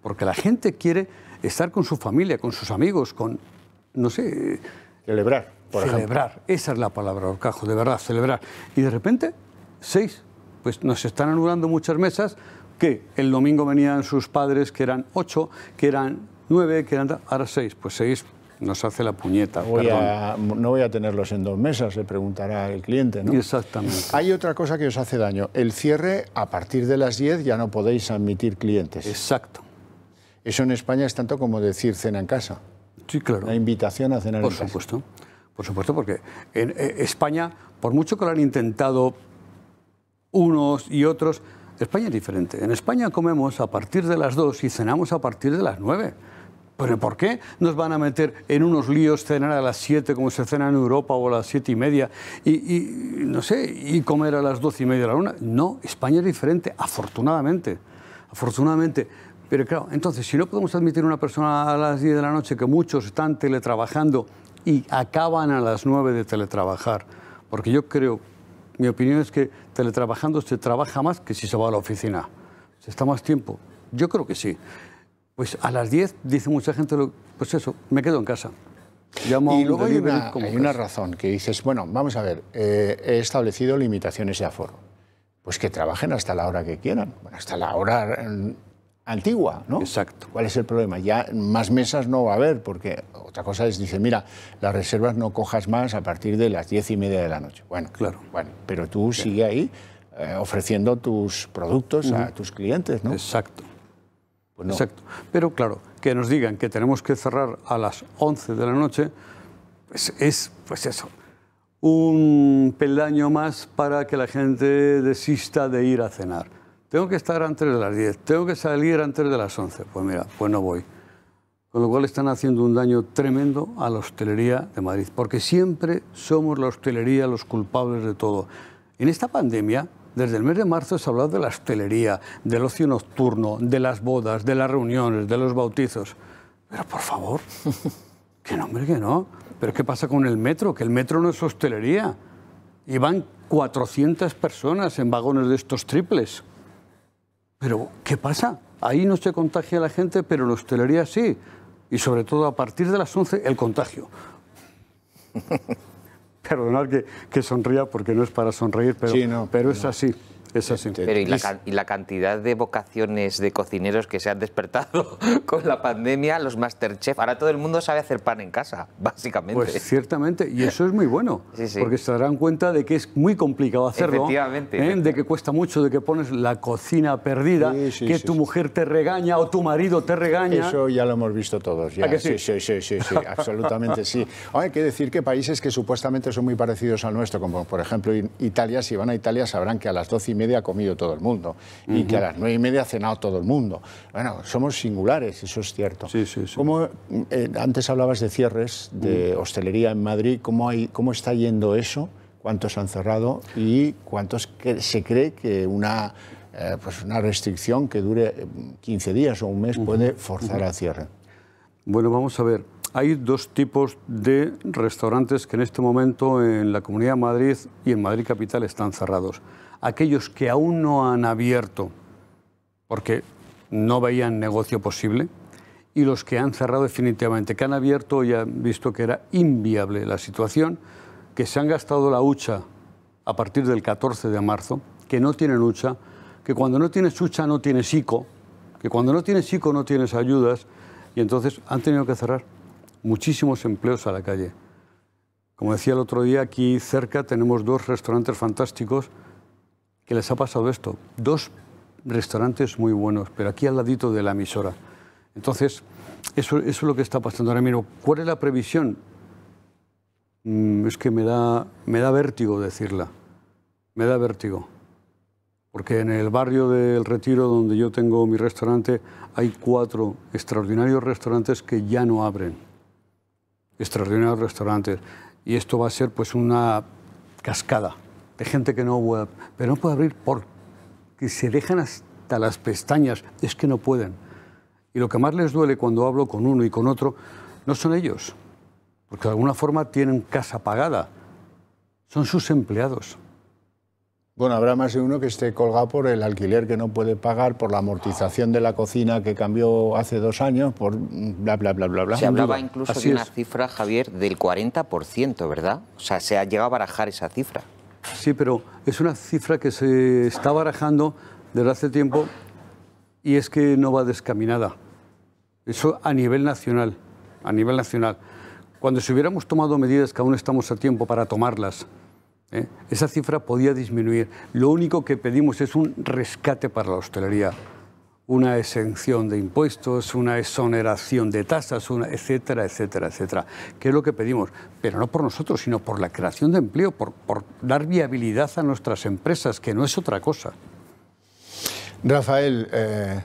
porque la gente quiere estar con su familia, con sus amigos, con, no sé... Celebrar celebrar, esa es la palabra, Orcajo, de verdad, celebrar. Y de repente, seis, pues nos están anulando muchas mesas que el domingo venían sus padres, que eran ocho, que eran nueve, que eran ahora seis, pues seis nos hace la puñeta. no voy a tenerlos en dos mesas, le preguntará el cliente. ¿no? Exactamente. Hay otra cosa que os hace daño. El cierre a partir de las diez ya no podéis admitir clientes. Exacto. Eso en España es tanto como decir cena en casa. Sí, claro. La invitación a cenar en casa. Por supuesto. Por supuesto, porque en eh, España, por mucho que lo han intentado unos y otros, España es diferente. En España comemos a partir de las 2 y cenamos a partir de las 9. ¿Pero por qué nos van a meter en unos líos cenar a las 7 como se cena en Europa o a las 7 y media y, no sé, y comer a las 12 y media de la una? No, España es diferente, afortunadamente. Afortunadamente. Pero claro, entonces, si no podemos admitir una persona a las 10 de la noche, que muchos están teletrabajando, y acaban a las 9 de teletrabajar. Porque yo creo, mi opinión es que teletrabajando se trabaja más que si se va a la oficina. ¿Se está más tiempo? Yo creo que sí. Pues a las 10 dice mucha gente, pues eso, me quedo en casa. Llamo y luego hay, una, hay una, razón que dices, bueno, vamos a ver, eh, he establecido limitaciones de aforo. Pues que trabajen hasta la hora que quieran, hasta la hora mm, antigua, ¿no? Exacto. ¿Cuál es el problema? Ya más mesas no va a haber, porque otra cosa es, dice, mira, las reservas no cojas más a partir de las diez y media de la noche. Bueno, claro. pero tú sigue ahí eh, ofreciendo tus productos a tus clientes, ¿no? Exacto. Pues Exacto. Pero claro, que nos digan que tenemos que cerrar a las 11 de la noche, pues es pues eso, un peldaño más para que la gente desista de ir a cenar tengo que estar antes de las 10, tengo que salir antes de las 11. Pues mira, pues no voy. Con lo cual están haciendo un daño tremendo a la hostelería de Madrid, porque siempre somos la hostelería los culpables de todo. En esta pandemia, desde el mes de marzo se ha hablado de la hostelería, del ocio nocturno, de las bodas, de las reuniones, de los bautizos. Pero por favor, ¿qué nombre que no. Pero ¿qué pasa con el metro? Que el metro no es hostelería. Y van 400 personas en vagones de estos triples. Pero, ¿qué pasa? Ahí no se contagia la gente, pero la hostelería sí. Y sobre todo a partir de las 11, el contagio. Perdonad que, sonría porque no es para sonreír, pero, pero es así. Es Pero ¿y la, cantidad de vocaciones de cocineros que se han despertado con la pandemia, los Masterchef. Ahora todo el mundo sabe hacer pan en casa, básicamente. Pues ciertamente, y eso es muy bueno, porque se darán cuenta de que es muy complicado hacerlo. Efectivamente. ¿eh? De que cuesta mucho, de que pones la cocina perdida, que tu mujer te regaña o tu marido te regaña. Eso ya lo hemos visto todos. Ya. que sí? sí, sí, sí, absolutamente sí. hay que decir que países que supuestamente son muy parecidos al nuestro, como por ejemplo Italia, si van a Italia sabrán que a las 12 y media ha comido todo el mundo y que a las nueve y media ha cenado todo el mundo. Bueno, somos singulares, eso es cierto. Sí, eh, antes hablabas de cierres de mm. hostelería en Madrid, ¿cómo, hay, ¿cómo está yendo eso? ¿Cuántos han cerrado y cuántos se cree que una, eh, pues una restricción que dure 15 mm, días o un mes puede forzar al cierre? Bueno, vamos a ver. Hay dos tipos de restaurantes que en este momento en la Comunidad de Madrid y en Madrid Capital están cerrados aquellos que aún no han abierto porque no veían negocio posible y los que han cerrado definitivamente, que han abierto y han visto que era inviable la situación, que se han gastado la hucha a partir del 14 de marzo, que no tienen hucha, que cuando no tienes hucha no tienes ICO, que cuando no tienes ICO no tienes ayudas y entonces han tenido que cerrar muchísimos empleos a la calle. Como decía el otro día, aquí cerca tenemos dos restaurantes fantásticos que les ha pasado esto. Dos restaurantes muy buenos, pero aquí al ladito de la emisora. Entonces, eso, es lo que está pasando ahora miro ¿Cuál es la previsión? Mm, es que me da, me da vértigo decirla. Me da vértigo. Porque en el barrio del Retiro, donde yo tengo mi restaurante, hay cuatro extraordinarios restaurantes que ya no abren. Extraordinarios restaurantes. Y esto va a ser pues una cascada. Hay gente que no web, pero no puede abrir porque se dejan hasta las pestañas, es que no pueden. Y lo que más les duele cuando hablo con uno y con otro no son ellos, porque de alguna forma tienen casa pagada, son sus empleados. Bueno, habrá más de uno que esté colgado por el alquiler que no puede pagar, por la amortización de la cocina que cambió hace dos años, por bla, bla, bla, bla, bla. Se hablaba incluso de una cifra, Javier, del 40%, ¿verdad? O sea, se ha llegado a barajar esa cifra. Sí, pero es una cifra que se está barajando desde hace tiempo y es que no va descaminada. Eso a nivel nacional, a nivel nacional. Cuando si hubiéramos tomado medidas que aún estamos a tiempo para tomarlas, ¿eh? esa cifra podía disminuir. Lo único que pedimos es un rescate para la hostelería una exención de impuestos, una exoneración de tasas, etcétera, etcétera, etcétera. ¿Qué es lo que pedimos? Pero no por nosotros, sino por la creación de empleo, por, dar viabilidad a nuestras empresas, que no es otra cosa. Rafael, eh,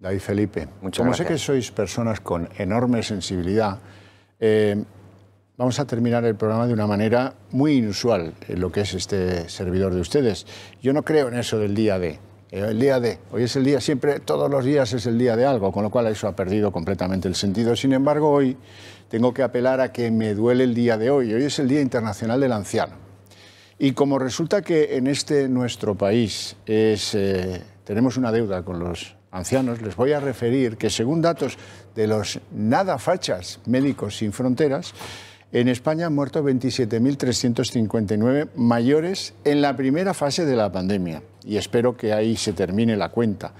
David Felipe, Muchas como sé que sois personas con enorme sensibilidad, eh, vamos a terminar el programa de una manera muy inusual en lo que es este servidor de ustedes. Yo no creo en eso del día de eh, el día de, hoy es el día siempre, todos los días es el día de algo, con lo cual eso ha perdido completamente el sentido. Sin embargo, hoy tengo que apelar a que me duele el día de hoy. Hoy es el Día Internacional del Anciano. Y como resulta que en este nuestro país es, eh, tenemos una deuda con los ancianos, les voy a referir que según datos de los nada fachas médicos sin fronteras, en España han muerto 27.359 mayores en la primera fase de la pandemia y espero que ahí se termine la cuenta.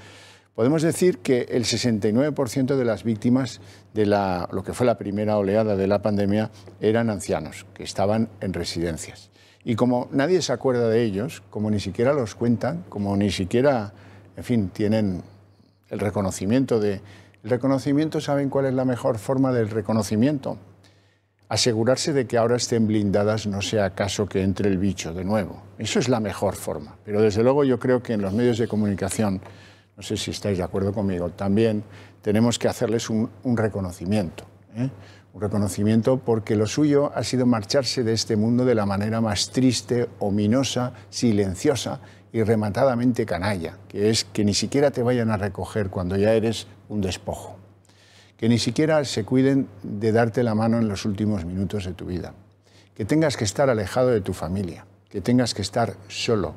Podemos decir que el 69% de las víctimas de la, lo que fue la primera oleada de la pandemia eran ancianos que estaban en residencias. Y como nadie se acuerda de ellos, como ni siquiera los cuentan, como ni siquiera, en fin, tienen el reconocimiento de... El reconocimiento, ¿saben cuál es la mejor forma del reconocimiento? asegurarse de que ahora estén blindadas no sea acaso que entre el bicho de nuevo. Eso es la mejor forma. Pero desde luego yo creo que en los medios de comunicación, no sé si estáis de acuerdo conmigo, también tenemos que hacerles un, reconocimiento. ¿eh? Un reconocimiento porque lo suyo ha sido marcharse de este mundo de la manera más triste, ominosa, silenciosa y rematadamente canalla, que es que ni siquiera te vayan a recoger cuando ya eres un despojo que ni siquiera se cuiden de darte la mano en los últimos minutos de tu vida, que tengas que estar alejado de tu familia, que tengas que estar solo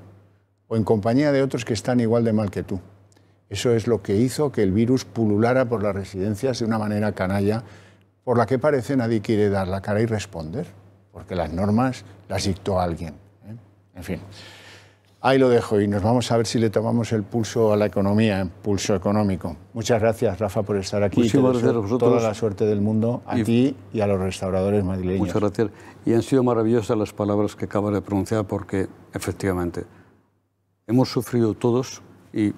o en compañía de otros que están igual de mal que tú. Eso es lo que hizo que el virus pululara por las residencias de una manera canalla, por la que parece nadie quiere dar la cara y responder, porque las normas las dictó alguien. ¿eh? En fin. Ahí lo dejo y nos vamos a ver si le tomamos el pulso a la economía, pulso económico. Muchas gracias, Rafa, por estar aquí. Muchísimas gracias a Toda la suerte del mundo a ti y a los restauradores madrileños. Muchas gracias. Y han sido maravillosas las palabras que acaba de pronunciar porque, efectivamente, hemos sufrido todos y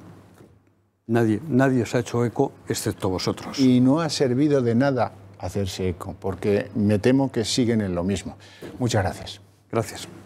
nadie, nadie se ha hecho eco excepto vosotros. Y no ha servido de nada hacerse eco porque me temo que siguen en lo mismo. Muchas gracias. Gracias.